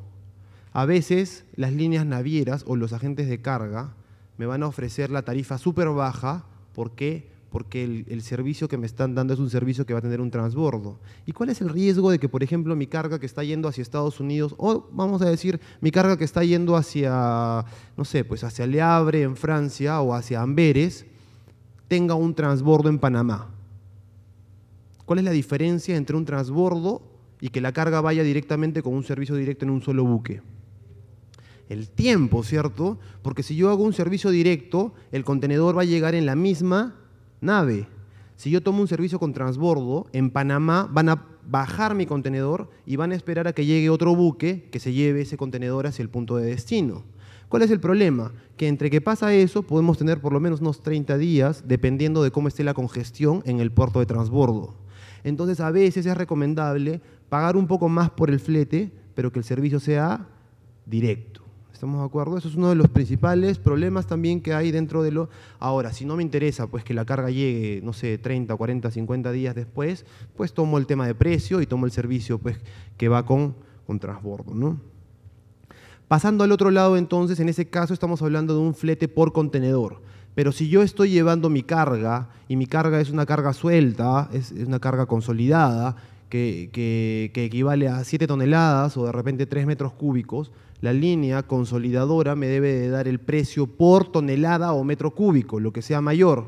S1: A veces, las líneas navieras o los agentes de carga me van a ofrecer la tarifa súper baja. ¿Por qué? Porque el, servicio que me están dando es un servicio que va a tener un transbordo. ¿Y cuál es el riesgo de que, por ejemplo, mi carga que está yendo hacia Estados Unidos, o vamos a decir, mi carga que está yendo hacia, no sé, pues hacia Le Havre en Francia o hacia Amberes, tenga un transbordo en Panamá. ¿Cuál es la diferencia entre un transbordo y que la carga vaya directamente con un servicio directo en un solo buque? El tiempo, ¿cierto? Porque si yo hago un servicio directo, el contenedor va a llegar en la misma nave. Si yo tomo un servicio con transbordo, en Panamá van a bajar mi contenedor y van a esperar a que llegue otro buque que se lleve ese contenedor hacia el punto de destino. ¿Cuál es el problema? Que entre que pasa eso, podemos tener por lo menos unos 30 días, dependiendo de cómo esté la congestión en el puerto de transbordo. Entonces, a veces es recomendable pagar un poco más por el flete, pero que el servicio sea directo. ¿Estamos de acuerdo? Eso es uno de los principales problemas también que hay dentro de lo... Ahora, si no me interesa pues que la carga llegue, no sé, 30, 40, 50 días después, pues tomo el tema de precio y tomo el servicio pues que va con, con transbordo, ¿no? Pasando al otro lado entonces, en ese caso estamos hablando de un flete por contenedor. Pero si yo estoy llevando mi carga, y mi carga es una carga suelta, es, una carga consolidada, que, equivale a 7 toneladas o de repente 3 metros cúbicos, la línea consolidadora me debe de dar el precio por tonelada o metro cúbico, lo que sea mayor.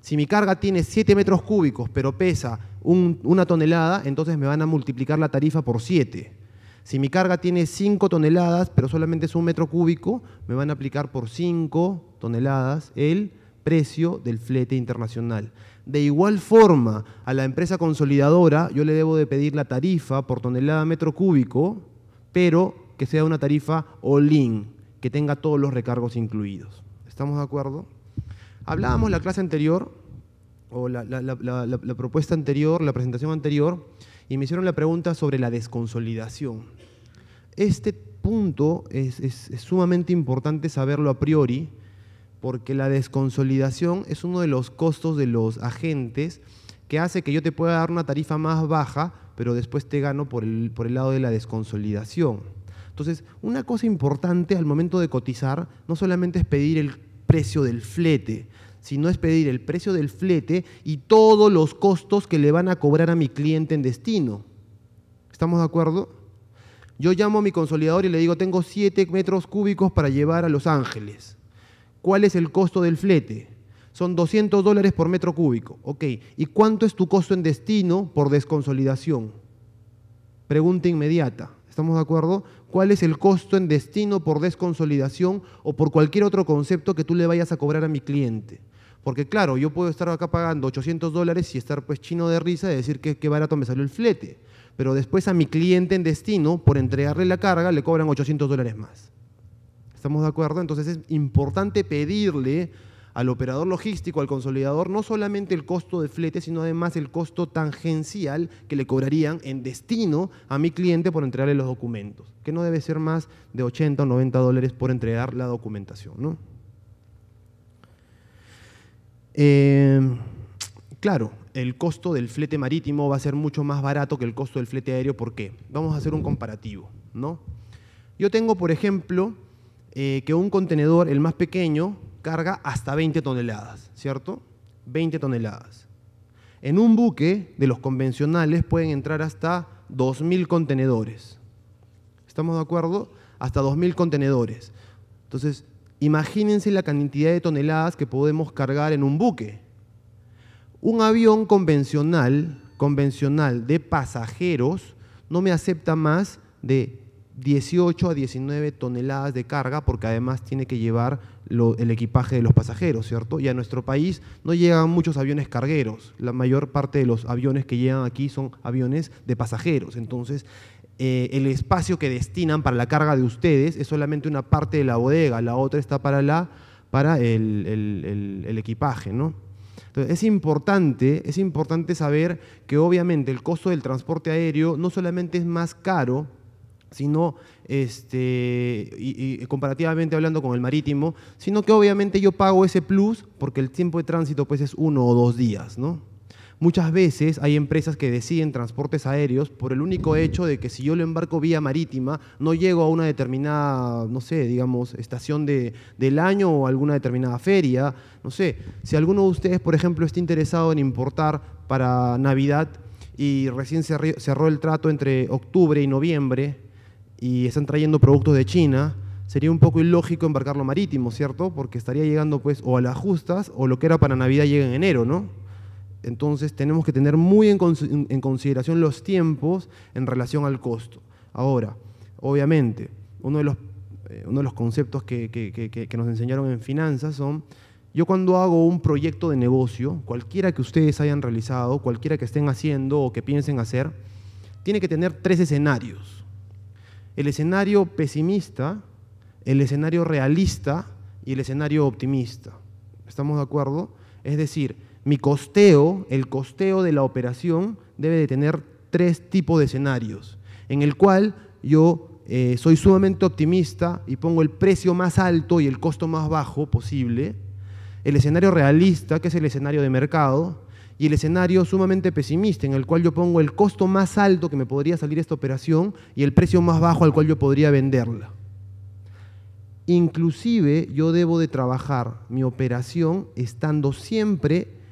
S1: Si mi carga tiene 7 metros cúbicos pero pesa una tonelada, entonces me van a multiplicar la tarifa por 7 si mi carga tiene 5 toneladas, pero solamente es un metro cúbico, me van a aplicar por 5 toneladas el precio del flete internacional. De igual forma, a la empresa consolidadora yo le debo de pedir la tarifa por tonelada metro cúbico, pero que sea una tarifa all-in, que tenga todos los recargos incluidos. ¿Estamos de acuerdo? Hablábamos la clase anterior, o la, la propuesta anterior, la presentación anterior, y me hicieron la pregunta sobre la desconsolidación. Este punto es, sumamente importante saberlo a priori, porque la desconsolidación es uno de los costos de los agentes que hace que yo te pueda dar una tarifa más baja, pero después te gano por el, por el lado de la desconsolidación. Entonces, una cosa importante al momento de cotizar no solamente es pedir el precio del flete, si no es pedir el precio del flete y todos los costos que le van a cobrar a mi cliente en destino. ¿Estamos de acuerdo? Yo llamo a mi consolidador y le digo, tengo 7 metros cúbicos para llevar a Los Ángeles. ¿Cuál es el costo del flete? Son 200 dólares por metro cúbico. Ok, ¿y cuánto es tu costo en destino por desconsolidación? Pregunta inmediata. ¿Estamos de acuerdo? ¿Cuál es el costo en destino por desconsolidación o por cualquier otro concepto que tú le vayas a cobrar a mi cliente? Porque claro, yo puedo estar acá pagando 800 dólares y estar pues chino de risa y decir que qué barato me salió el flete. Pero después a mi cliente en destino, por entregarle la carga, le cobran 800 dólares más. ¿Estamos de acuerdo? Entonces es importante pedirle al operador logístico, al consolidador, no solamente el costo de flete, sino además el costo tangencial que le cobrarían en destino a mi cliente por entregarle los documentos, que no debe ser más de 80 o 90 dólares por entregar la documentación. ¿no? Em, claro, el costo del flete marítimo va a ser mucho más barato que el costo del flete aéreo. ¿Por qué? Vamos a hacer un comparativo. ¿no? Yo tengo, por ejemplo, eh, que un contenedor, el más pequeño, carga hasta 20 toneladas, ¿cierto? 20 toneladas. En un buque de los convencionales pueden entrar hasta 2.000 contenedores. ¿Estamos de acuerdo? Hasta 2.000 contenedores. Entonces, Imagínense la cantidad de toneladas que podemos cargar en un buque. Un avión convencional, convencional de pasajeros no me acepta más de 18 a 19 toneladas de carga porque además tiene que llevar el equipaje de los pasajeros, ¿cierto? Y a nuestro país no llegan muchos aviones cargueros, la mayor parte de los aviones que llegan aquí son aviones de pasajeros, entonces eh, el espacio que destinan para la carga de ustedes es solamente una parte de la bodega, la otra está para, la, para el, equipaje. ¿no? Entonces, es importante, es importante saber que obviamente el costo del transporte aéreo no solamente es más caro, sino este, comparativamente hablando con el marítimo, sino que obviamente yo pago ese plus porque el tiempo de tránsito pues, es uno o dos días, ¿no? Muchas veces hay empresas que deciden transportes aéreos por el único hecho de que si yo lo embarco vía marítima, no llego a una determinada, no sé, digamos, estación de, del año o alguna determinada feria, no sé. Si alguno de ustedes, por ejemplo, está interesado en importar para Navidad y recién cerró el trato entre octubre y noviembre y están trayendo productos de China, sería un poco ilógico embarcarlo marítimo, ¿cierto? Porque estaría llegando pues o a las justas o lo que era para Navidad llega en enero, ¿no? Entonces tenemos que tener muy en, consideración los tiempos en relación al costo. Ahora, obviamente, uno de los, eh, uno de los conceptos que nos enseñaron en finanzas son yo cuando hago un proyecto de negocio, cualquiera que ustedes hayan realizado, cualquiera que estén haciendo o que piensen hacer, tiene que tener tres escenarios. El escenario pesimista, el escenario realista y el escenario optimista. ¿Estamos de acuerdo? Es decir, mi costeo, el costeo de la operación, debe de tener tres tipos de escenarios, en el cual yo eh, soy sumamente optimista y pongo el precio más alto y el costo más bajo posible, el escenario realista, que es el escenario de mercado, y el escenario sumamente pesimista, en el cual yo pongo el costo más alto que me podría salir esta operación y el precio más bajo al cual yo podría venderla. Inclusive yo debo de trabajar mi operación estando siempre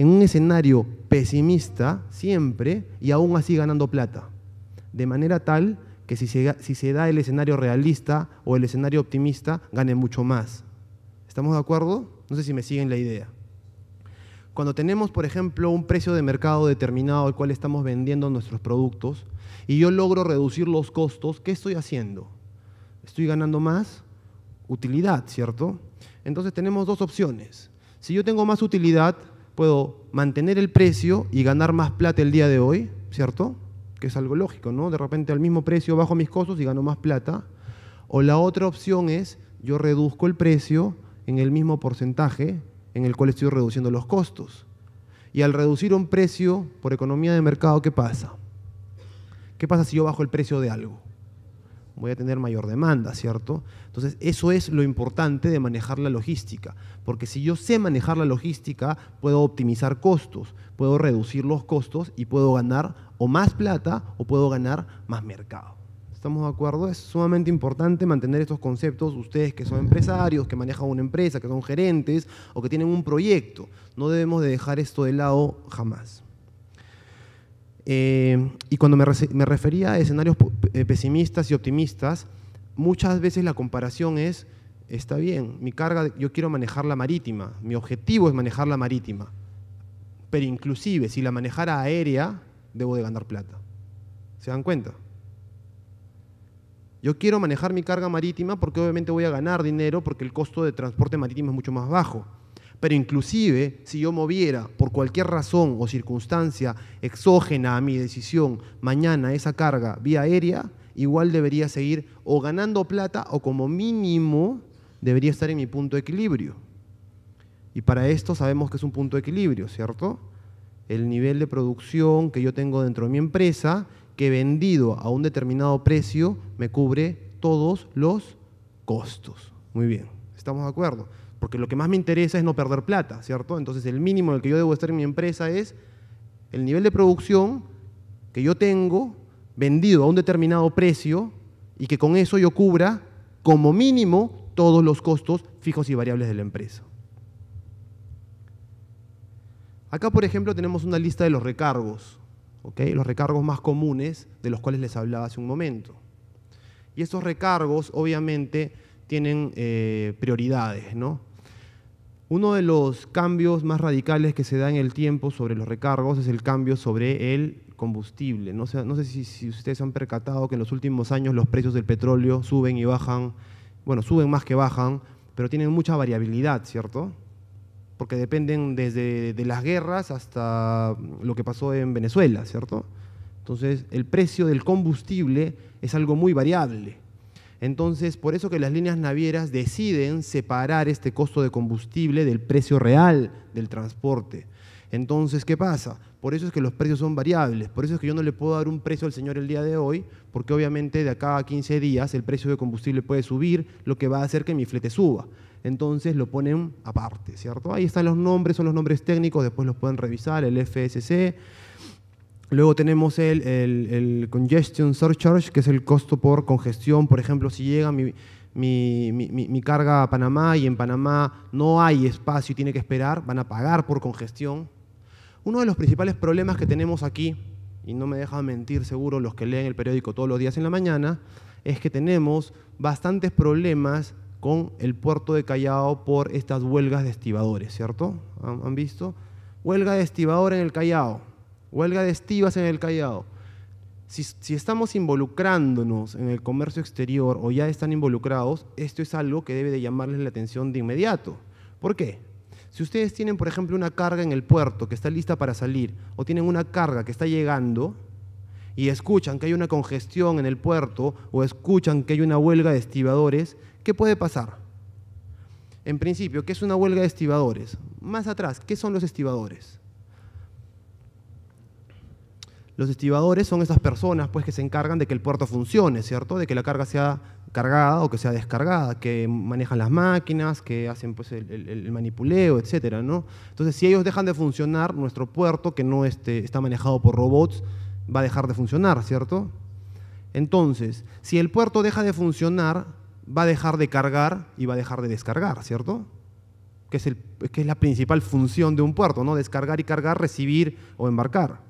S1: en un escenario pesimista siempre y aún así ganando plata. De manera tal que si se, da el escenario realista o el escenario optimista, gane mucho más. ¿Estamos de acuerdo? No sé si me siguen la idea. Cuando tenemos, por ejemplo, un precio de mercado determinado al cual estamos vendiendo nuestros productos y yo logro reducir los costos, ¿qué estoy haciendo? Estoy ganando más utilidad, ¿cierto? Entonces tenemos dos opciones. Si yo tengo más utilidad, puedo mantener el precio y ganar más plata el día de hoy, ¿cierto? Que es algo lógico, ¿no? De repente al mismo precio bajo mis costos y gano más plata. O la otra opción es yo reduzco el precio en el mismo porcentaje en el cual estoy reduciendo los costos. Y al reducir un precio por economía de mercado, ¿qué pasa? ¿Qué pasa si yo bajo el precio de algo? voy a tener mayor demanda, ¿cierto? Entonces, eso es lo importante de manejar la logística, porque si yo sé manejar la logística, puedo optimizar costos, puedo reducir los costos y puedo ganar o más plata o puedo ganar más mercado. ¿Estamos de acuerdo? Es sumamente importante mantener estos conceptos, ustedes que son empresarios, que manejan una empresa, que son gerentes o que tienen un proyecto. No debemos de dejar esto de lado jamás. Eh, y cuando me, refería a escenarios eh, pesimistas y optimistas, muchas veces la comparación es, está bien, mi carga, yo quiero manejar la marítima, mi objetivo es manejar la marítima, pero inclusive si la manejara aérea, debo de ganar plata. ¿Se dan cuenta? Yo quiero manejar mi carga marítima porque obviamente voy a ganar dinero porque el costo de transporte marítimo es mucho más bajo. Pero inclusive si yo moviera por cualquier razón o circunstancia exógena a mi decisión mañana esa carga vía aérea, igual debería seguir o ganando plata o como mínimo debería estar en mi punto de equilibrio. Y para esto sabemos que es un punto de equilibrio, ¿cierto? El nivel de producción que yo tengo dentro de mi empresa, que vendido a un determinado precio, me cubre todos los costos. Muy bien, ¿estamos de acuerdo? porque lo que más me interesa es no perder plata, ¿cierto? Entonces el mínimo el que yo debo estar en mi empresa es el nivel de producción que yo tengo vendido a un determinado precio y que con eso yo cubra como mínimo todos los costos fijos y variables de la empresa. Acá, por ejemplo, tenemos una lista de los recargos, ¿ok? los recargos más comunes de los cuales les hablaba hace un momento. Y esos recargos, obviamente, tienen eh, prioridades, ¿no? Uno de los cambios más radicales que se da en el tiempo sobre los recargos es el cambio sobre el combustible. No sé, no sé si, si, ustedes han percatado que en los últimos años los precios del petróleo suben y bajan, bueno, suben más que bajan, pero tienen mucha variabilidad, ¿cierto? Porque dependen desde de las guerras hasta lo que pasó en Venezuela, ¿cierto? Entonces, el precio del combustible es algo muy variable. Entonces, por eso que las líneas navieras deciden separar este costo de combustible del precio real del transporte. Entonces, ¿qué pasa? Por eso es que los precios son variables, por eso es que yo no le puedo dar un precio al señor el día de hoy, porque obviamente de acá a 15 días el precio de combustible puede subir, lo que va a hacer que mi flete suba. Entonces lo ponen aparte, ¿cierto? Ahí están los nombres, son los nombres técnicos, después los pueden revisar, el FSC, Luego tenemos el, congestion surcharge, que es el costo por congestión. Por ejemplo, si llega mi, mi, mi, carga a Panamá y en Panamá no hay espacio y tiene que esperar, van a pagar por congestión. Uno de los principales problemas que tenemos aquí, y no me dejan mentir seguro los que leen el periódico todos los días en la mañana, es que tenemos bastantes problemas con el puerto de Callao por estas huelgas de estibadores, ¿cierto? ¿Han, visto? Huelga de estibador en el Callao huelga de estivas en el Callao. Si, si, estamos involucrándonos en el comercio exterior o ya están involucrados, esto es algo que debe de llamarles la atención de inmediato. ¿Por qué? Si ustedes tienen, por ejemplo, una carga en el puerto que está lista para salir o tienen una carga que está llegando y escuchan que hay una congestión en el puerto o escuchan que hay una huelga de estibadores, ¿qué puede pasar? En principio, ¿qué es una huelga de estibadores? Más atrás, ¿qué son los estibadores? Los estibadores son esas personas pues, que se encargan de que el puerto funcione, ¿cierto? De que la carga sea cargada o que sea descargada, que manejan las máquinas, que hacen pues, el, manipuleo, etc. ¿no? Entonces, si ellos dejan de funcionar, nuestro puerto, que no este, está manejado por robots, va a dejar de funcionar, ¿cierto? Entonces, si el puerto deja de funcionar, va a dejar de cargar y va a dejar de descargar, ¿cierto? Que es, el, que es la principal función de un puerto, ¿no? Descargar y cargar, recibir o embarcar.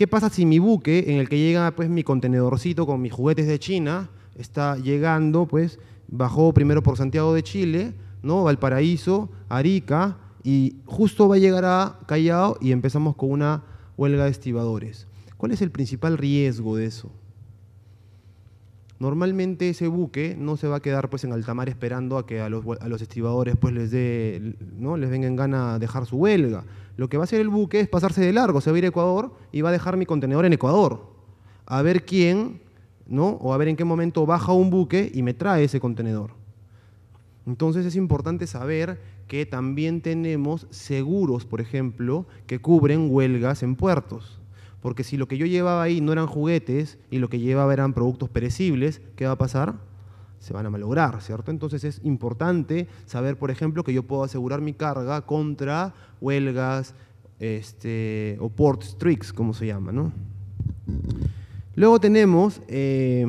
S1: ¿Qué pasa si mi buque, en el que llega pues, mi contenedorcito con mis juguetes de China, está llegando, pues, bajó primero por Santiago de Chile, ¿no? Valparaíso, Arica, y justo va a llegar a Callao y empezamos con una huelga de estibadores. ¿Cuál es el principal riesgo de eso? normalmente ese buque no se va a quedar pues en altamar esperando a que a los, estibadores pues les dé, ¿no? les vengan gana dejar su huelga. Lo que va a hacer el buque es pasarse de largo, se va a ir a Ecuador y va a dejar mi contenedor en Ecuador. A ver quién, ¿no? O a ver en qué momento baja un buque y me trae ese contenedor. Entonces es importante saber que también tenemos seguros, por ejemplo, que cubren huelgas en puertos. Porque si lo que yo llevaba ahí no eran juguetes y lo que llevaba eran productos perecibles, ¿qué va a pasar? Se van a malograr, ¿cierto? Entonces es importante saber, por ejemplo, que yo puedo asegurar mi carga contra huelgas este, o port streaks, como se llama, ¿no? Luego tenemos eh,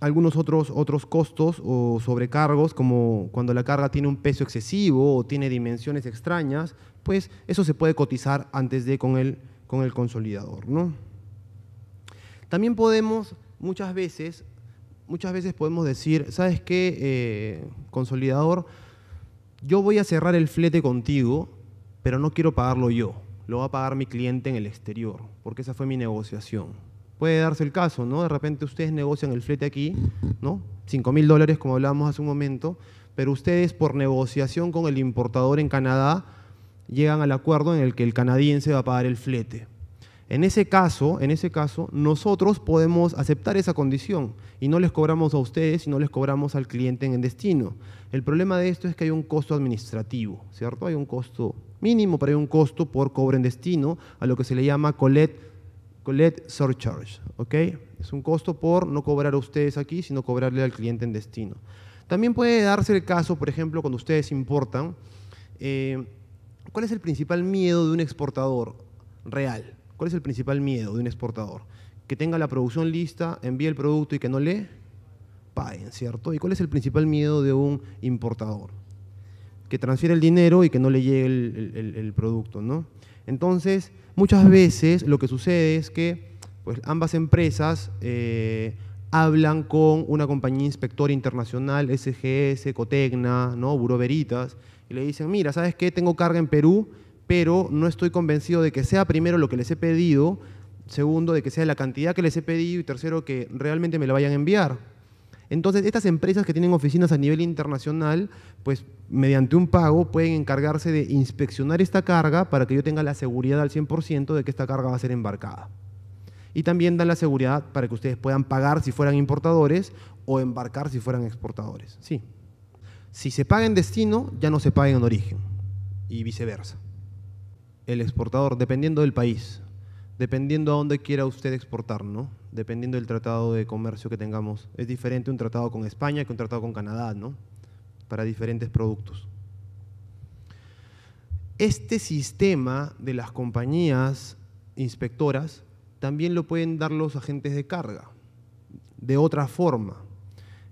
S1: algunos otros, otros costos o sobrecargos, como cuando la carga tiene un peso excesivo o tiene dimensiones extrañas, pues eso se puede cotizar antes de con el con el consolidador. ¿no? También podemos, muchas veces, muchas veces podemos decir, ¿sabes qué, eh, consolidador? Yo voy a cerrar el flete contigo, pero no quiero pagarlo yo, lo va a pagar mi cliente en el exterior, porque esa fue mi negociación puede darse el caso, ¿no? De repente ustedes negocian el flete aquí, ¿no? 5 mil dólares, como hablábamos hace un momento, pero ustedes por negociación con el importador en Canadá llegan al acuerdo en el que el canadiense va a pagar el flete. En ese caso, en ese caso, nosotros podemos aceptar esa condición y no les cobramos a ustedes y no les cobramos al cliente en destino. El problema de esto es que hay un costo administrativo, ¿cierto? Hay un costo mínimo, pero hay un costo por cobre en destino, a lo que se le llama colet, surcharge, ¿ok? Es un costo por no cobrar a ustedes aquí, sino cobrarle al cliente en destino. También puede darse el caso, por ejemplo, cuando ustedes importan, eh, ¿Cuál es el principal miedo de un exportador real? ¿Cuál es el principal miedo de un exportador? Que tenga la producción lista, envíe el producto y que no le paguen, ¿cierto? ¿Y cuál es el principal miedo de un importador? Que transfiere el dinero y que no le llegue el, producto, ¿no? Entonces, muchas veces lo que sucede es que pues, ambas empresas eh, hablan con una compañía inspectora internacional, SGS, Cotecna, ¿no? Buroveritas, Veritas, y le dicen, mira, ¿sabes qué? Tengo carga en Perú, pero no estoy convencido de que sea primero lo que les he pedido, segundo, de que sea la cantidad que les he pedido y tercero, que realmente me la vayan a enviar. Entonces, estas empresas que tienen oficinas a nivel internacional, pues mediante un pago pueden encargarse de inspeccionar esta carga para que yo tenga la seguridad al 100% de que esta carga va a ser embarcada. Y también dan la seguridad para que ustedes puedan pagar si fueran importadores o embarcar si fueran exportadores. Sí. Si se paga en destino, ya no se paga en origen y viceversa. El exportador, dependiendo del país, dependiendo a dónde quiera usted exportar, ¿no? Dependiendo del tratado de comercio que tengamos. Es diferente un tratado con España que un tratado con Canadá, ¿no? Para diferentes productos. Este sistema de las compañías inspectoras también lo pueden dar los agentes de carga, de otra forma.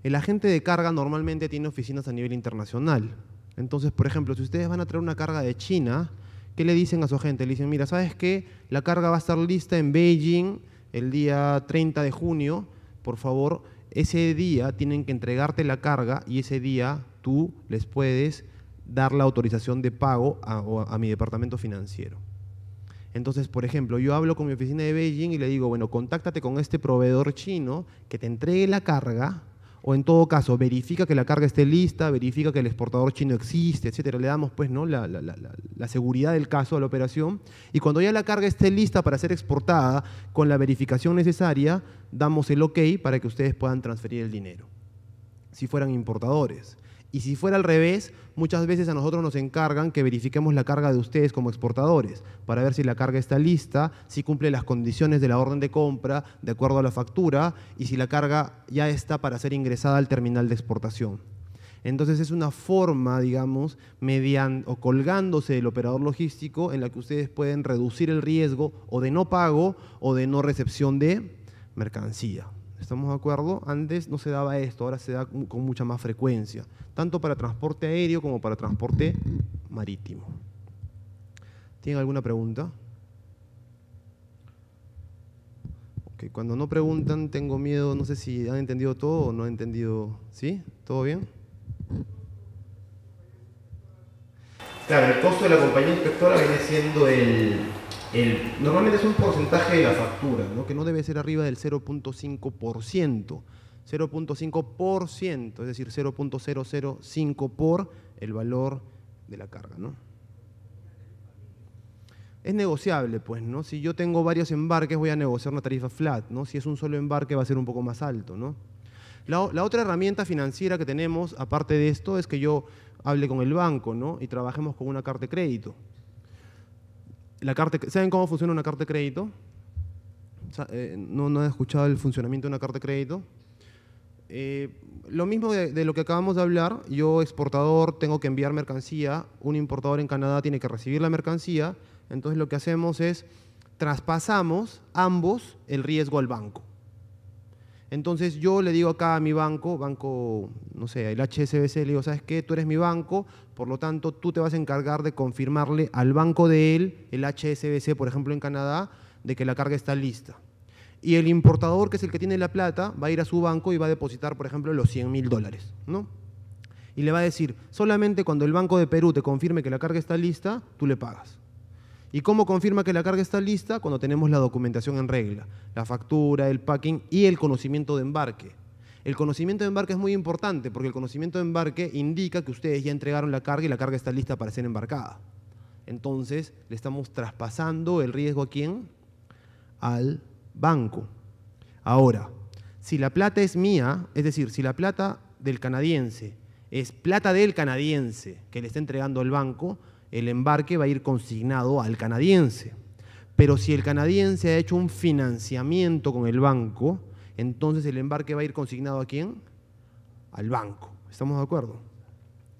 S1: El agente de carga normalmente tiene oficinas a nivel internacional. Entonces, por ejemplo, si ustedes van a traer una carga de China, ¿qué le dicen a su agente? Le dicen, mira, ¿sabes qué? La carga va a estar lista en Beijing el día 30 de junio. Por favor, ese día tienen que entregarte la carga y ese día tú les puedes dar la autorización de pago a, a, mi departamento financiero. Entonces, por ejemplo, yo hablo con mi oficina de Beijing y le digo, bueno, contáctate con este proveedor chino que te entregue la carga o en todo caso, verifica que la carga esté lista, verifica que el exportador chino existe, etcétera. Le damos pues, ¿no? La, la, seguridad del caso a la operación. Y cuando ya la carga esté lista para ser exportada, con la verificación necesaria, damos el ok para que ustedes puedan transferir el dinero, si fueran importadores. Y si fuera al revés, muchas veces a nosotros nos encargan que verifiquemos la carga de ustedes como exportadores, para ver si la carga está lista, si cumple las condiciones de la orden de compra de acuerdo a la factura y si la carga ya está para ser ingresada al terminal de exportación. Entonces es una forma, digamos, mediante o colgándose del operador logístico en la que ustedes pueden reducir el riesgo o de no pago o de no recepción de mercancía estamos de acuerdo, antes no se daba esto, ahora se da con mucha más frecuencia, tanto para transporte aéreo como para transporte marítimo. ¿Tienen alguna pregunta? cuando no preguntan tengo miedo, no sé si han entendido todo o no han entendido, ¿sí? ¿Todo bien? Claro, el costo de la compañía inspectora viene siendo el normalmente es un porcentaje de la factura, ¿no? que no debe ser arriba del 0.5%. 0.5%, es decir, 0.005 por el valor de la carga. ¿no? Es negociable, pues, ¿no? Si yo tengo varios embarques, voy a negociar una tarifa flat, ¿no? Si es un solo embarque, va a ser un poco más alto, ¿no? La, la otra herramienta financiera que tenemos, aparte de esto, es que yo hable con el banco, ¿no? Y trabajemos con una carta de crédito. ¿Saben cómo funciona una carta de crédito? Eh, no, no he escuchado el funcionamiento de una carta de crédito. Eh, lo mismo de, lo que acabamos de hablar, yo exportador tengo que enviar mercancía, un importador en Canadá tiene que recibir la mercancía, entonces lo que hacemos es traspasamos ambos el riesgo al banco. Entonces yo le digo acá a mi banco, banco, no sé, el HSBC, le digo, ¿sabes qué? Tú eres mi banco, por lo tanto tú te vas a encargar de confirmarle al banco de él, el HSBC, por ejemplo, en Canadá, de que la carga está lista. Y el importador, que es el que tiene la plata, va a ir a su banco y va a depositar, por ejemplo, los 100 mil dólares, ¿no? Y le va a decir, solamente cuando el Banco de Perú te confirme que la carga está lista, tú le pagas. ¿Y cómo confirma que la carga está lista? Cuando tenemos la documentación en regla, la factura, el packing y el conocimiento de embarque. El conocimiento de embarque es muy importante porque el conocimiento de embarque indica que ustedes ya entregaron la carga y la carga está lista para ser embarcada. Entonces, le estamos traspasando el riesgo a quién? Al banco. Ahora, si la plata es mía, es decir, si la plata del canadiense es plata del canadiense que le está entregando al banco, el embarque va a ir consignado al canadiense. Pero si el canadiense ha hecho un financiamiento con el banco, entonces el embarque va a ir consignado a quién? Al banco. ¿Estamos de acuerdo?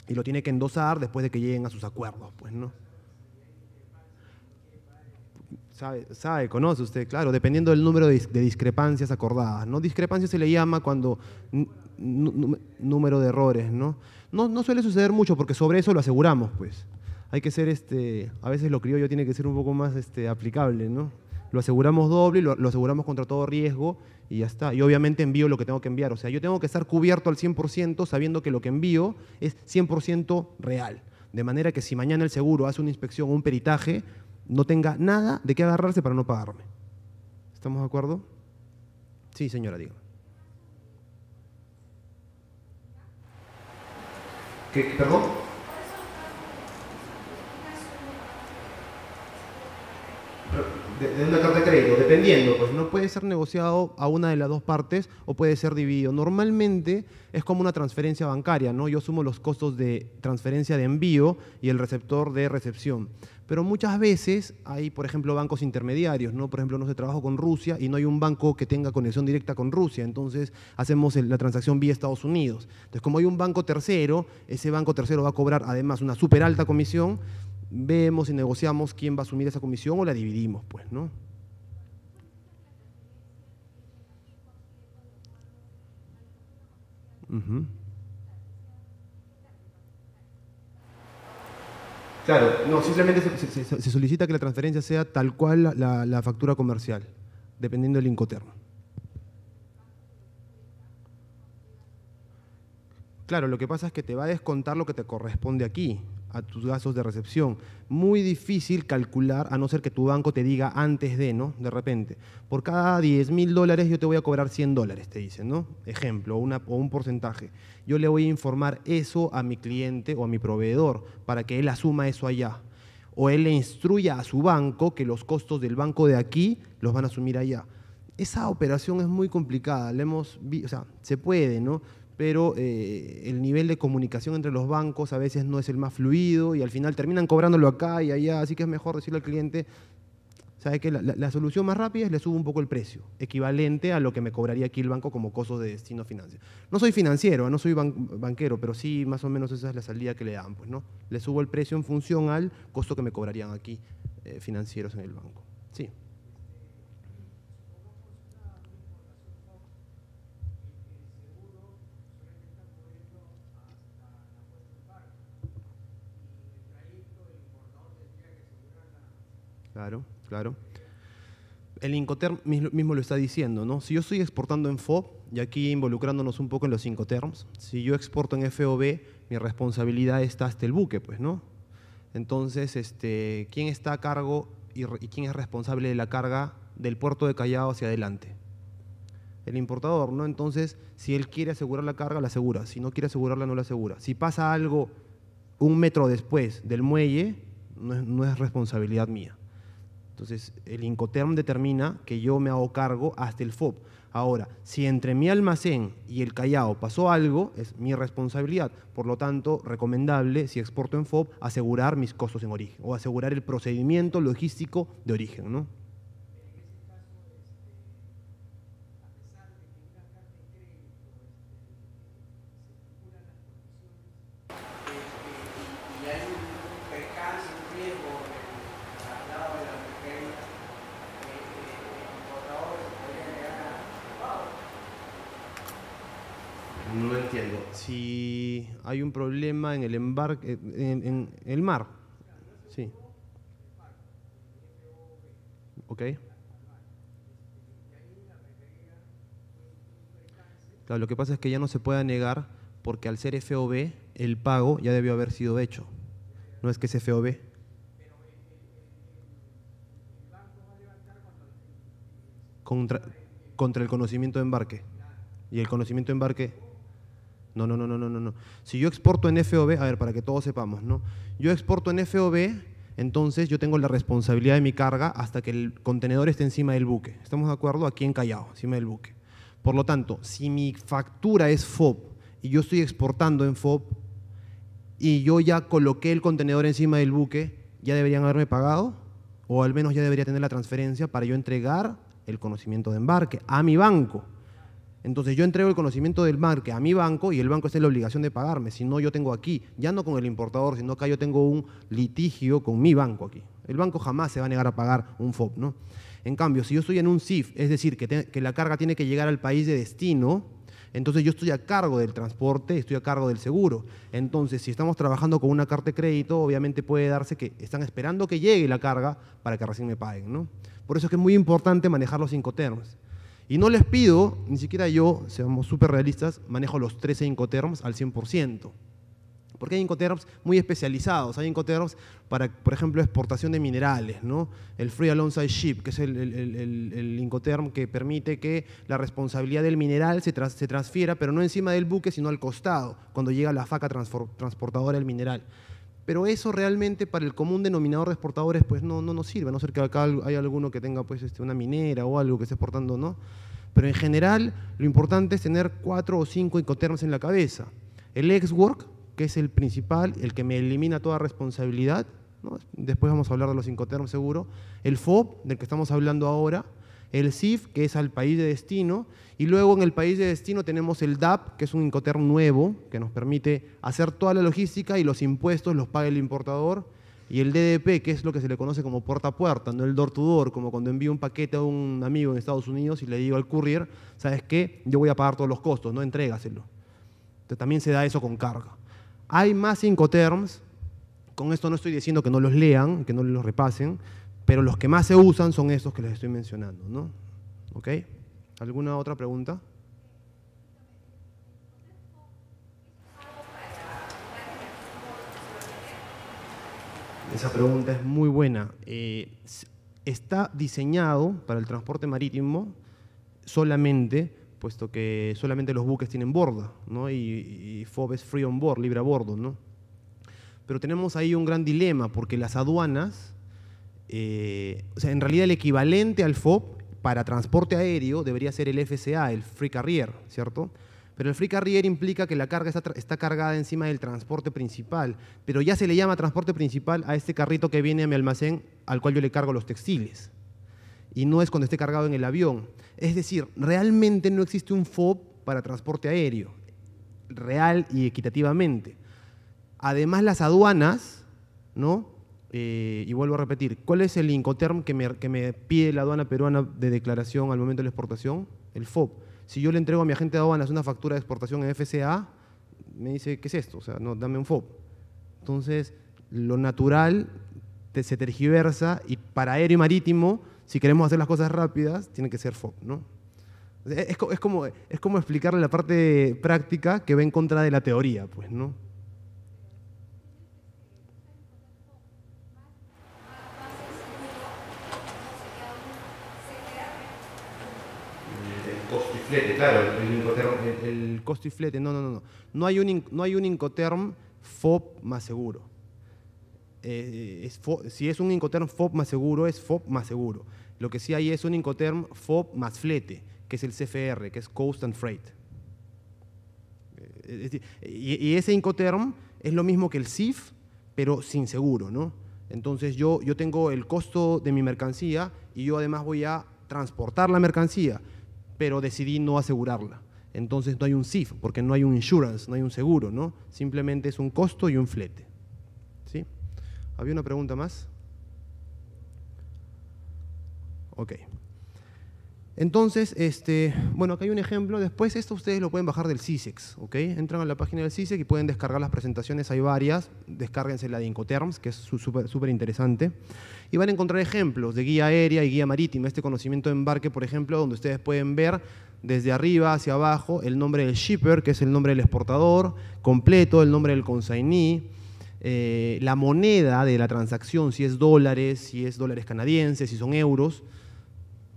S1: Y lo tiene que endosar después de que lleguen a sus acuerdos, pues, ¿no? Sabe, conoce usted, claro, dependiendo del número de, discrepancias acordadas, ¿no? Discrepancia se le llama cuando número de errores, ¿no? ¿no? No suele suceder mucho porque sobre eso lo aseguramos, pues hay que ser, este, a veces lo yo tiene que ser un poco más este, aplicable, ¿no? Lo aseguramos doble, lo, lo aseguramos contra todo riesgo y ya está. Y obviamente envío lo que tengo que enviar. O sea, yo tengo que estar cubierto al 100% sabiendo que lo que envío es 100% real. De manera que si mañana el seguro hace una inspección o un peritaje, no tenga nada de qué agarrarse para no pagarme. ¿Estamos de acuerdo? Sí, señora, diga. ¿Perdón? de una carta de crédito, dependiendo, pues no puede ser negociado a una de las dos partes o puede ser dividido. Normalmente es como una transferencia bancaria, ¿no? Yo sumo los costos de transferencia de envío y el receptor de recepción. Pero muchas veces hay, por ejemplo, bancos intermediarios, ¿no? Por ejemplo, no se trabaja con Rusia y no hay un banco que tenga conexión directa con Rusia, entonces hacemos la transacción vía Estados Unidos. Entonces, como hay un banco tercero, ese banco tercero va a cobrar además una súper alta comisión vemos y negociamos quién va a asumir esa comisión o la dividimos, pues, ¿no? Claro, no, simplemente se, solicita que la transferencia sea tal cual la, factura comercial, dependiendo del incotermo. Claro, lo que pasa es que te va a descontar lo que te corresponde aquí a tus gastos de recepción. Muy difícil calcular, a no ser que tu banco te diga antes de, ¿no? De repente, por cada 10 mil dólares yo te voy a cobrar 100 dólares, te dicen, ¿no? Ejemplo, una, o un porcentaje. Yo le voy a informar eso a mi cliente o a mi proveedor para que él asuma eso allá. O él le instruya a su banco que los costos del banco de aquí los van a asumir allá. Esa operación es muy complicada, la hemos o sea, se puede, ¿no? pero eh, el nivel de comunicación entre los bancos a veces no es el más fluido y al final terminan cobrándolo acá y allá, así que es mejor decirle al cliente, ¿sabe qué? la, solución más rápida es le subo un poco el precio, equivalente a lo que me cobraría aquí el banco como costo de destino financiero. No soy financiero, no soy banquero, pero sí más o menos esa es la salida que le dan, pues, ¿no? Le subo el precio en función al costo que me cobrarían aquí eh, financieros en el banco. Sí. Claro, claro. El Incoterm mismo lo está diciendo, ¿no? Si yo estoy exportando en FOB, y aquí involucrándonos un poco en los Incoterms, si yo exporto en FOB, mi responsabilidad está hasta el buque, pues, ¿no? Entonces, este, ¿quién está a cargo y, quién es responsable de la carga del puerto de Callao hacia adelante? el importador, ¿no? Entonces, si él quiere asegurar la carga, la asegura. Si no quiere asegurarla, no la asegura. Si pasa algo un metro después del muelle, no es responsabilidad mía. Entonces, el Incoterm determina que yo me hago cargo hasta el FOB. Ahora, si entre mi almacén y el Callao pasó algo, es mi responsabilidad. Por lo tanto, recomendable, si exporto en FOB, asegurar mis costos en origen o asegurar el procedimiento logístico de origen. ¿no? problema en el embarque, eh, en, el mar. Sí. Ok. lo que pasa es que ya no se puede negar porque al ser FOB, el pago ya debió haber sido hecho. No es que es FOB. Contra, contra el conocimiento de embarque. Y el conocimiento de embarque no, no, no, no, no, no. Si yo exporto en FOB, a ver, para que todos sepamos, ¿no? Yo exporto en FOB, entonces yo tengo la responsabilidad de mi carga hasta que el contenedor esté encima del buque. ¿Estamos de acuerdo? Aquí en Callao, encima del buque. Por lo tanto, si mi factura es FOB y yo estoy exportando en FOB y yo ya coloqué el contenedor encima del buque, ¿ya deberían haberme pagado? O al menos ya debería tener la transferencia para yo entregar el conocimiento de embarque a mi banco. Entonces yo entrego el conocimiento del marque a mi banco y el banco está en la obligación de pagarme. Si no, yo tengo aquí, ya no con el importador, sino acá yo tengo un litigio con mi banco aquí. El banco jamás se va a negar a pagar un FOB, ¿no? En cambio, si yo estoy en un CIF, es decir, que, que la carga tiene que llegar al país de destino, entonces yo estoy a cargo del transporte, estoy a cargo del seguro. Entonces, si estamos trabajando con una carta de crédito, obviamente puede darse que están esperando que llegue la carga para que recién me paguen, Por eso es que es muy importante manejar los incoterms. Y no les pido, ni siquiera yo, seamos súper realistas, manejo los 13 Incoterms al 100%. Porque hay Incoterms muy especializados. Hay Incoterms para, por ejemplo, exportación de minerales, ¿no? El Free Alongside Ship, que es el, Incoterm que permite que la responsabilidad del mineral se, se transfiera, pero no encima del buque, sino al costado, cuando llega la faca transportadora del mineral. Pero eso realmente para el común denominador de exportadores pues no, no nos sirve, a no ser que acá hay alguno que tenga pues este, una minera o algo que esté exportando, ¿no? Pero en general lo importante es tener cuatro o cinco incoterms en la cabeza. El ex-work, que es el principal, el que me elimina toda responsabilidad, después vamos a hablar de los incoterms seguro. El FOB, del que estamos hablando ahora, el CIF, que es al país de destino, y luego en el país de destino tenemos el DAP, que es un Incoterm nuevo, que nos permite hacer toda la logística y los impuestos los paga el importador, y el DDP, que es lo que se le conoce como puerta a puerta, no el door to door, como cuando envío un paquete a un amigo en Estados Unidos y le digo al courier, ¿sabes qué? Yo voy a pagar todos los costos, no entrégaselo. también se da eso con carga. Hay más Incoterms, con esto no estoy diciendo que no los lean, que no los repasen, pero los que más se usan son esos que les estoy mencionando, ¿no? ¿Ok? ¿Alguna otra pregunta? Esa pregunta es muy buena. Eh, está diseñado para el transporte marítimo solamente, puesto que solamente los buques tienen borda, ¿no? Y, y FOB es free on board, libre a bordo, ¿no? Pero tenemos ahí un gran dilema, porque las aduanas eh, o sea, en realidad el equivalente al FOB para transporte aéreo debería ser el FCA, el Free Carrier, ¿cierto? Pero el Free Carrier implica que la carga está, está, cargada encima del transporte principal, pero ya se le llama transporte principal a este carrito que viene a mi almacén al cual yo le cargo los textiles. Y no es cuando esté cargado en el avión. Es decir, realmente no existe un FOB para transporte aéreo, real y equitativamente. Además, las aduanas, ¿no? Eh, y vuelvo a repetir, ¿cuál es el Incoterm que me, pide la aduana peruana de declaración al momento de la exportación? El FOB. Si yo le entrego a mi agente de aduanas una factura de exportación en FCA, me dice, ¿qué es esto? O sea, no, dame un FOB. Entonces, lo natural se tergiversa y para aéreo y marítimo, si queremos hacer las cosas rápidas, tiene que ser FOB, ¿no? Es, como, es como explicarle la parte práctica que va en contra de la teoría, pues, ¿no? claro, el Incoterm. El, el, costo y flete, no, no, no. No hay un, no hay un Incoterm FOB más seguro. Eh, si es un Incoterm FOB más seguro, es FOB más seguro. Lo que sí hay es un Incoterm FOB más flete, que es el CFR, que es Cost and Freight. Eh, y, ese Incoterm es lo mismo que el CIF, pero sin seguro, ¿no? Entonces yo, yo tengo el costo de mi mercancía y yo además voy a transportar la mercancía pero decidí no asegurarla. Entonces no hay un SIF, porque no hay un insurance, no hay un seguro, ¿no? Simplemente es un costo y un flete. ¿Sí? ¿Había una pregunta más? Ok. Entonces, este, bueno, acá hay un ejemplo. Después esto ustedes lo pueden bajar del CISEX, ¿ok? Entran a la página del CISEX y pueden descargar las presentaciones, hay varias. Descárguense la de Incoterms, que es súper interesante. Y van a encontrar ejemplos de guía aérea y guía marítima. Este conocimiento de embarque, por ejemplo, donde ustedes pueden ver desde arriba hacia abajo el nombre del shipper, que es el nombre del exportador, completo, el nombre del consignee, eh, la moneda de la transacción, si es dólares, si es dólares canadienses, si son euros.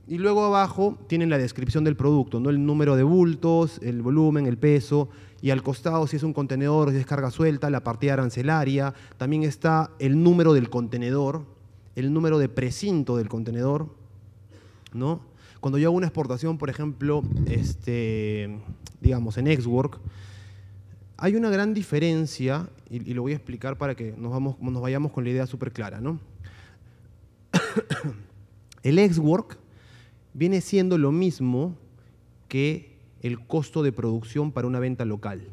S1: Y luego abajo tienen la descripción del producto, ¿no? el número de bultos, el volumen, el peso, y al costado si es un contenedor, si es carga suelta, la partida arancelaria, también está el número del contenedor, el número de precinto del contenedor. ¿no? Cuando yo hago una exportación, por ejemplo, este, digamos en Exwork, hay una gran diferencia, y, lo voy a explicar para que nos, vamos, nos vayamos con la idea súper clara. ¿no? el Xwork viene siendo lo mismo que el costo de producción para una venta local.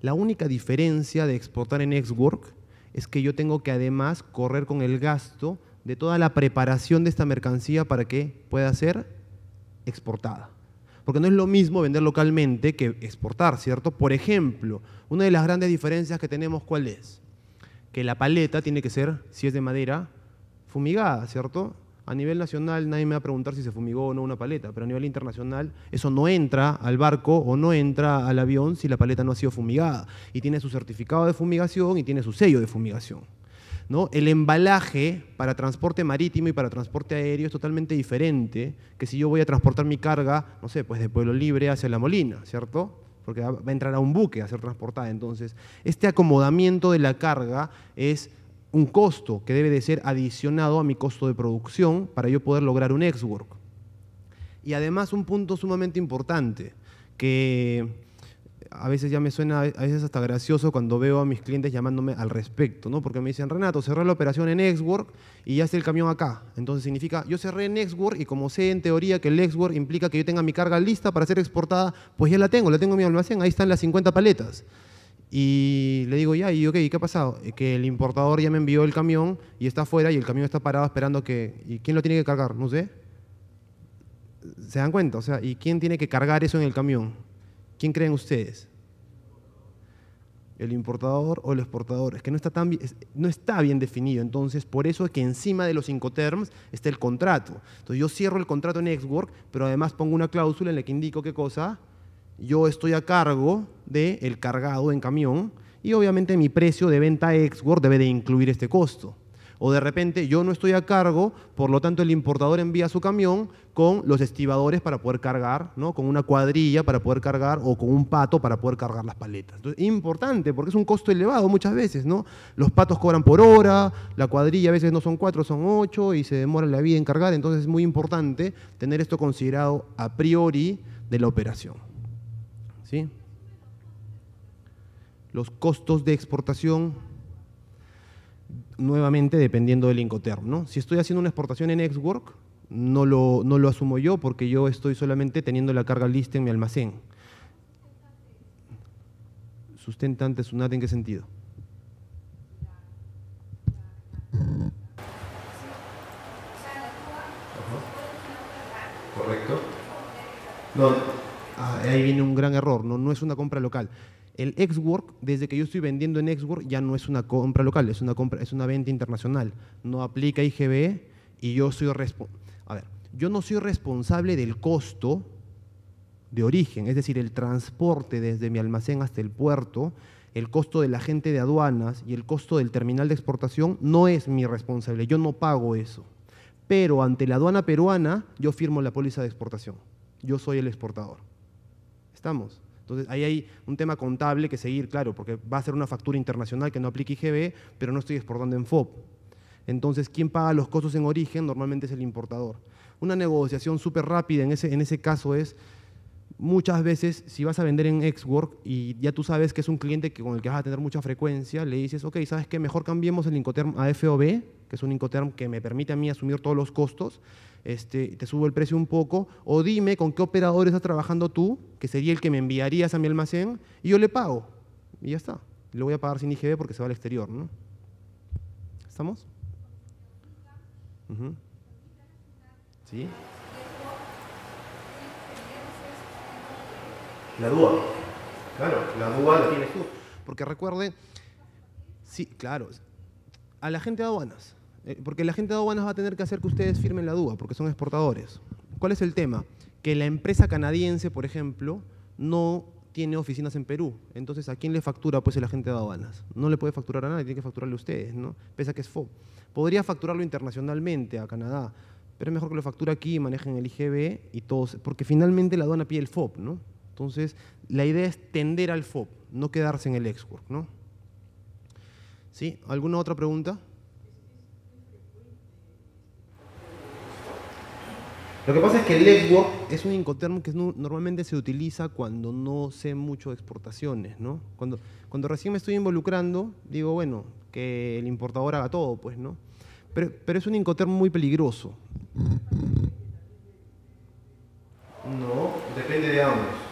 S1: La única diferencia de exportar en Exwork es que yo tengo que además correr con el gasto de toda la preparación de esta mercancía para que pueda ser exportada. Porque no es lo mismo vender localmente que exportar, ¿cierto? Por ejemplo, una de las grandes diferencias que tenemos, ¿cuál es? Que la paleta tiene que ser, si es de madera, fumigada, ¿cierto? A nivel nacional nadie me va a preguntar si se fumigó o no una paleta, pero a nivel internacional eso no entra al barco o no entra al avión si la paleta no ha sido fumigada. Y tiene su certificado de fumigación y tiene su sello de fumigación. ¿No? El embalaje para transporte marítimo y para transporte aéreo es totalmente diferente que si yo voy a transportar mi carga, no sé, pues de Pueblo Libre hacia La Molina, ¿cierto? Porque va a entrar a un buque a ser transportada. Entonces, este acomodamiento de la carga es un costo que debe de ser adicionado a mi costo de producción para yo poder lograr un ex-work. Y además un punto sumamente importante, que a veces ya me suena, a veces hasta gracioso cuando veo a mis clientes llamándome al respecto, ¿no? Porque me dicen, Renato, cerré la operación en ex-work y ya está el camión acá. Entonces significa, yo cerré en ex-work y como sé en teoría que el ex-work implica que yo tenga mi carga lista para ser exportada, pues ya la tengo, la tengo en mi almacén, ahí están las 50 paletas. Y le digo, ya, y ok, ¿qué ha pasado? Eh, que el importador ya me envió el camión y está afuera y el camión está parado esperando que... ¿Y quién lo tiene que cargar? No sé. ¿Se dan cuenta? O sea, ¿y quién tiene que cargar eso en el camión? ¿Quién creen ustedes? ¿El importador o el exportador? Es que no está, tan, no está bien definido. Entonces, por eso es que encima de los cinco incoterms está el contrato. Entonces, yo cierro el contrato en Exwork, pero además pongo una cláusula en la que indico qué cosa yo estoy a cargo del cargado en camión y obviamente mi precio de venta export debe de incluir este costo. O de repente yo no estoy a cargo, por lo tanto el importador envía su camión con los estibadores para poder cargar, ¿no? con una cuadrilla para poder cargar o con un pato para poder cargar las paletas. importante porque es un costo elevado muchas veces. ¿no? Los patos cobran por hora, la cuadrilla a veces no son cuatro, son ocho y se demora la vida en cargar. Entonces es muy importante tener esto considerado a priori de la operación. ¿sí? Los costos de exportación, nuevamente dependiendo del Incoterm. ¿no? Si estoy haciendo una exportación en XWork, no lo, no lo asumo yo porque yo estoy solamente teniendo la carga lista en mi almacén. Sustentante, SUNAT, ¿en qué sentido? Correcto. No. Ah, ahí viene un gran error, ¿no? es una compra local. El Xwork, desde que yo estoy vendiendo en Exwork, ya no es una compra local, es una, venta internacional. No aplica IGB y yo soy A ver, yo no soy responsable del costo de origen, es decir, el transporte desde mi almacén hasta el puerto, el costo de la gente de aduanas y el costo del terminal de exportación no es mi responsable, yo no pago eso. Pero ante la aduana peruana yo firmo la póliza de exportación, yo soy el exportador. Estamos. Entonces, ahí hay un tema contable que seguir, claro, porque va a ser una factura internacional que no aplique IGB, pero no estoy exportando en FOB. Entonces, ¿quién paga los costos en origen? Normalmente es el importador. Una negociación súper rápida en ese, en ese caso es muchas veces, si vas a vender en Xwork y ya tú sabes que es un cliente que, con el que vas a tener mucha frecuencia, le dices, ok, ¿sabes qué? Mejor cambiemos el Incoterm a FOB, que es un Incoterm que me permite a mí asumir todos los costos, este, te subo el precio un poco, o dime con qué operador estás trabajando tú, que sería el que me enviarías a mi almacén, y yo le pago. Y ya está. Le voy a pagar sin IGB porque se va al exterior, ¿no? ¿Estamos? ¿Sí? La duda. Claro, la duda la tienes tú. Porque recuerde, sí, claro, a la gente de aduanas. Eh, porque la gente de aduanas va a tener que hacer que ustedes firmen la duda, porque son exportadores. ¿Cuál es el tema? Que la empresa canadiense, por ejemplo, no tiene oficinas en Perú. Entonces, ¿a quién le factura pues el agente de aduanas? No le puede facturar a nadie, tiene que facturarle a ustedes, ¿no? Pese a que es FOB. Podría facturarlo internacionalmente a Canadá, pero es mejor que lo facture aquí, y manejen el IGB y todos, porque finalmente la aduana pide el FOB, ¿no? Entonces, la idea es tender al FOB, no quedarse en el ex ¿no? ¿Sí? ¿Alguna otra pregunta? Lo que pasa es que el ex es un incoterm que normalmente se utiliza cuando no sé mucho de exportaciones, ¿no? Cuando, cuando recién me estoy involucrando, digo, bueno, que el importador haga todo, pues, ¿no? Pero, pero es un incoterm muy peligroso. No, depende de ambos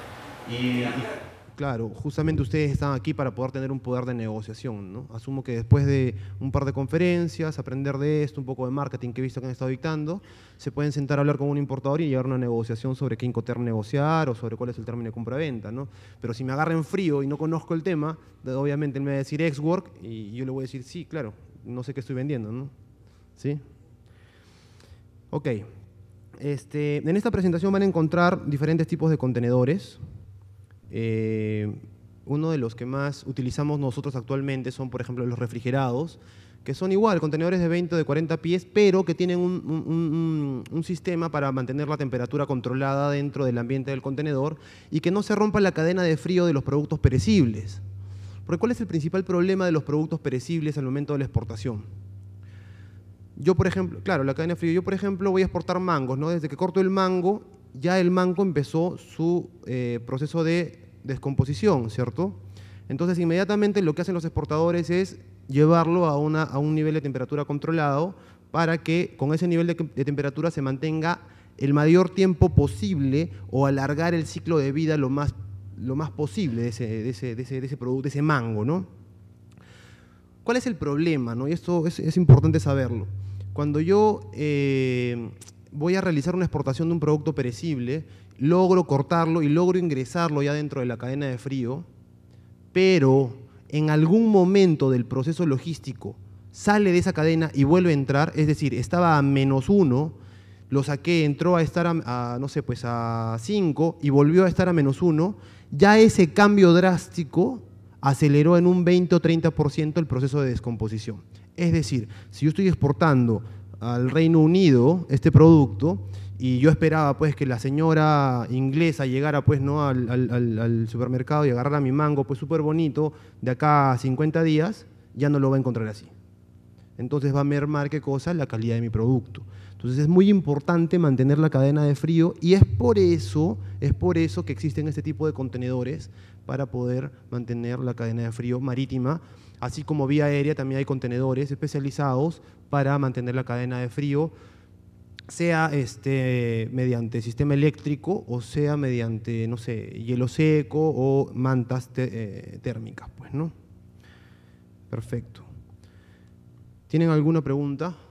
S1: claro, justamente ustedes están aquí para poder tener un poder de negociación, ¿no? Asumo que después de un par de conferencias, aprender de esto, un poco de marketing que he visto que han estado dictando, se pueden sentar a hablar con un importador y llevar una negociación sobre qué incoterm negociar o sobre cuál es el término de compra-venta, ¿no? Pero si me en frío y no conozco el tema, obviamente él me va a decir ex-work y yo le voy a decir, sí, claro, no sé qué estoy vendiendo, ¿no? ¿Sí? Ok. Este, en esta presentación van a encontrar diferentes tipos de contenedores, eh, uno de los que más utilizamos nosotros actualmente son, por ejemplo, los refrigerados, que son igual, contenedores de 20 o de 40 pies, pero que tienen un, sistema para mantener la temperatura controlada dentro del ambiente del contenedor y que no se rompa la cadena de frío de los productos perecibles. Porque ¿cuál es el principal problema de los productos perecibles al momento de la exportación? Yo, por ejemplo, claro, la cadena frío, yo, por ejemplo, voy a exportar mangos, ¿no? Desde que corto el mango, ya el mango empezó su eh, proceso de descomposición, ¿cierto? Entonces, inmediatamente lo que hacen los exportadores es llevarlo a, una, a un nivel de temperatura controlado para que con ese nivel de, temperatura se mantenga el mayor tiempo posible o alargar el ciclo de vida lo más, lo más posible de ese, de de ese, producto, ese mango, ¿no? ¿Cuál es el problema? ¿no? Y esto es, importante saberlo. Cuando yo eh, voy a realizar una exportación de un producto perecible, logro cortarlo y logro ingresarlo ya dentro de la cadena de frío, pero en algún momento del proceso logístico sale de esa cadena y vuelve a entrar, es decir, estaba a menos uno, lo saqué, entró a estar a, no sé, pues a cinco y volvió a estar a menos uno, ya ese cambio drástico aceleró en un 20 o 30% el proceso de descomposición. Es decir, si yo estoy exportando al Reino Unido este producto, y yo esperaba pues que la señora inglesa llegara pues no al, supermercado y agarrara mi mango pues súper bonito de acá a 50 días, ya no lo va a encontrar así. Entonces va a mermar qué cosa, la calidad de mi producto. Entonces es muy importante mantener la cadena de frío y es por eso, es por eso que existen este tipo de contenedores para poder mantener la cadena de frío marítima, así como vía aérea también hay contenedores especializados para mantener la cadena de frío sea este, mediante sistema eléctrico o sea mediante, no sé, hielo seco o mantas eh, térmicas, pues, ¿no? Perfecto. ¿Tienen alguna pregunta?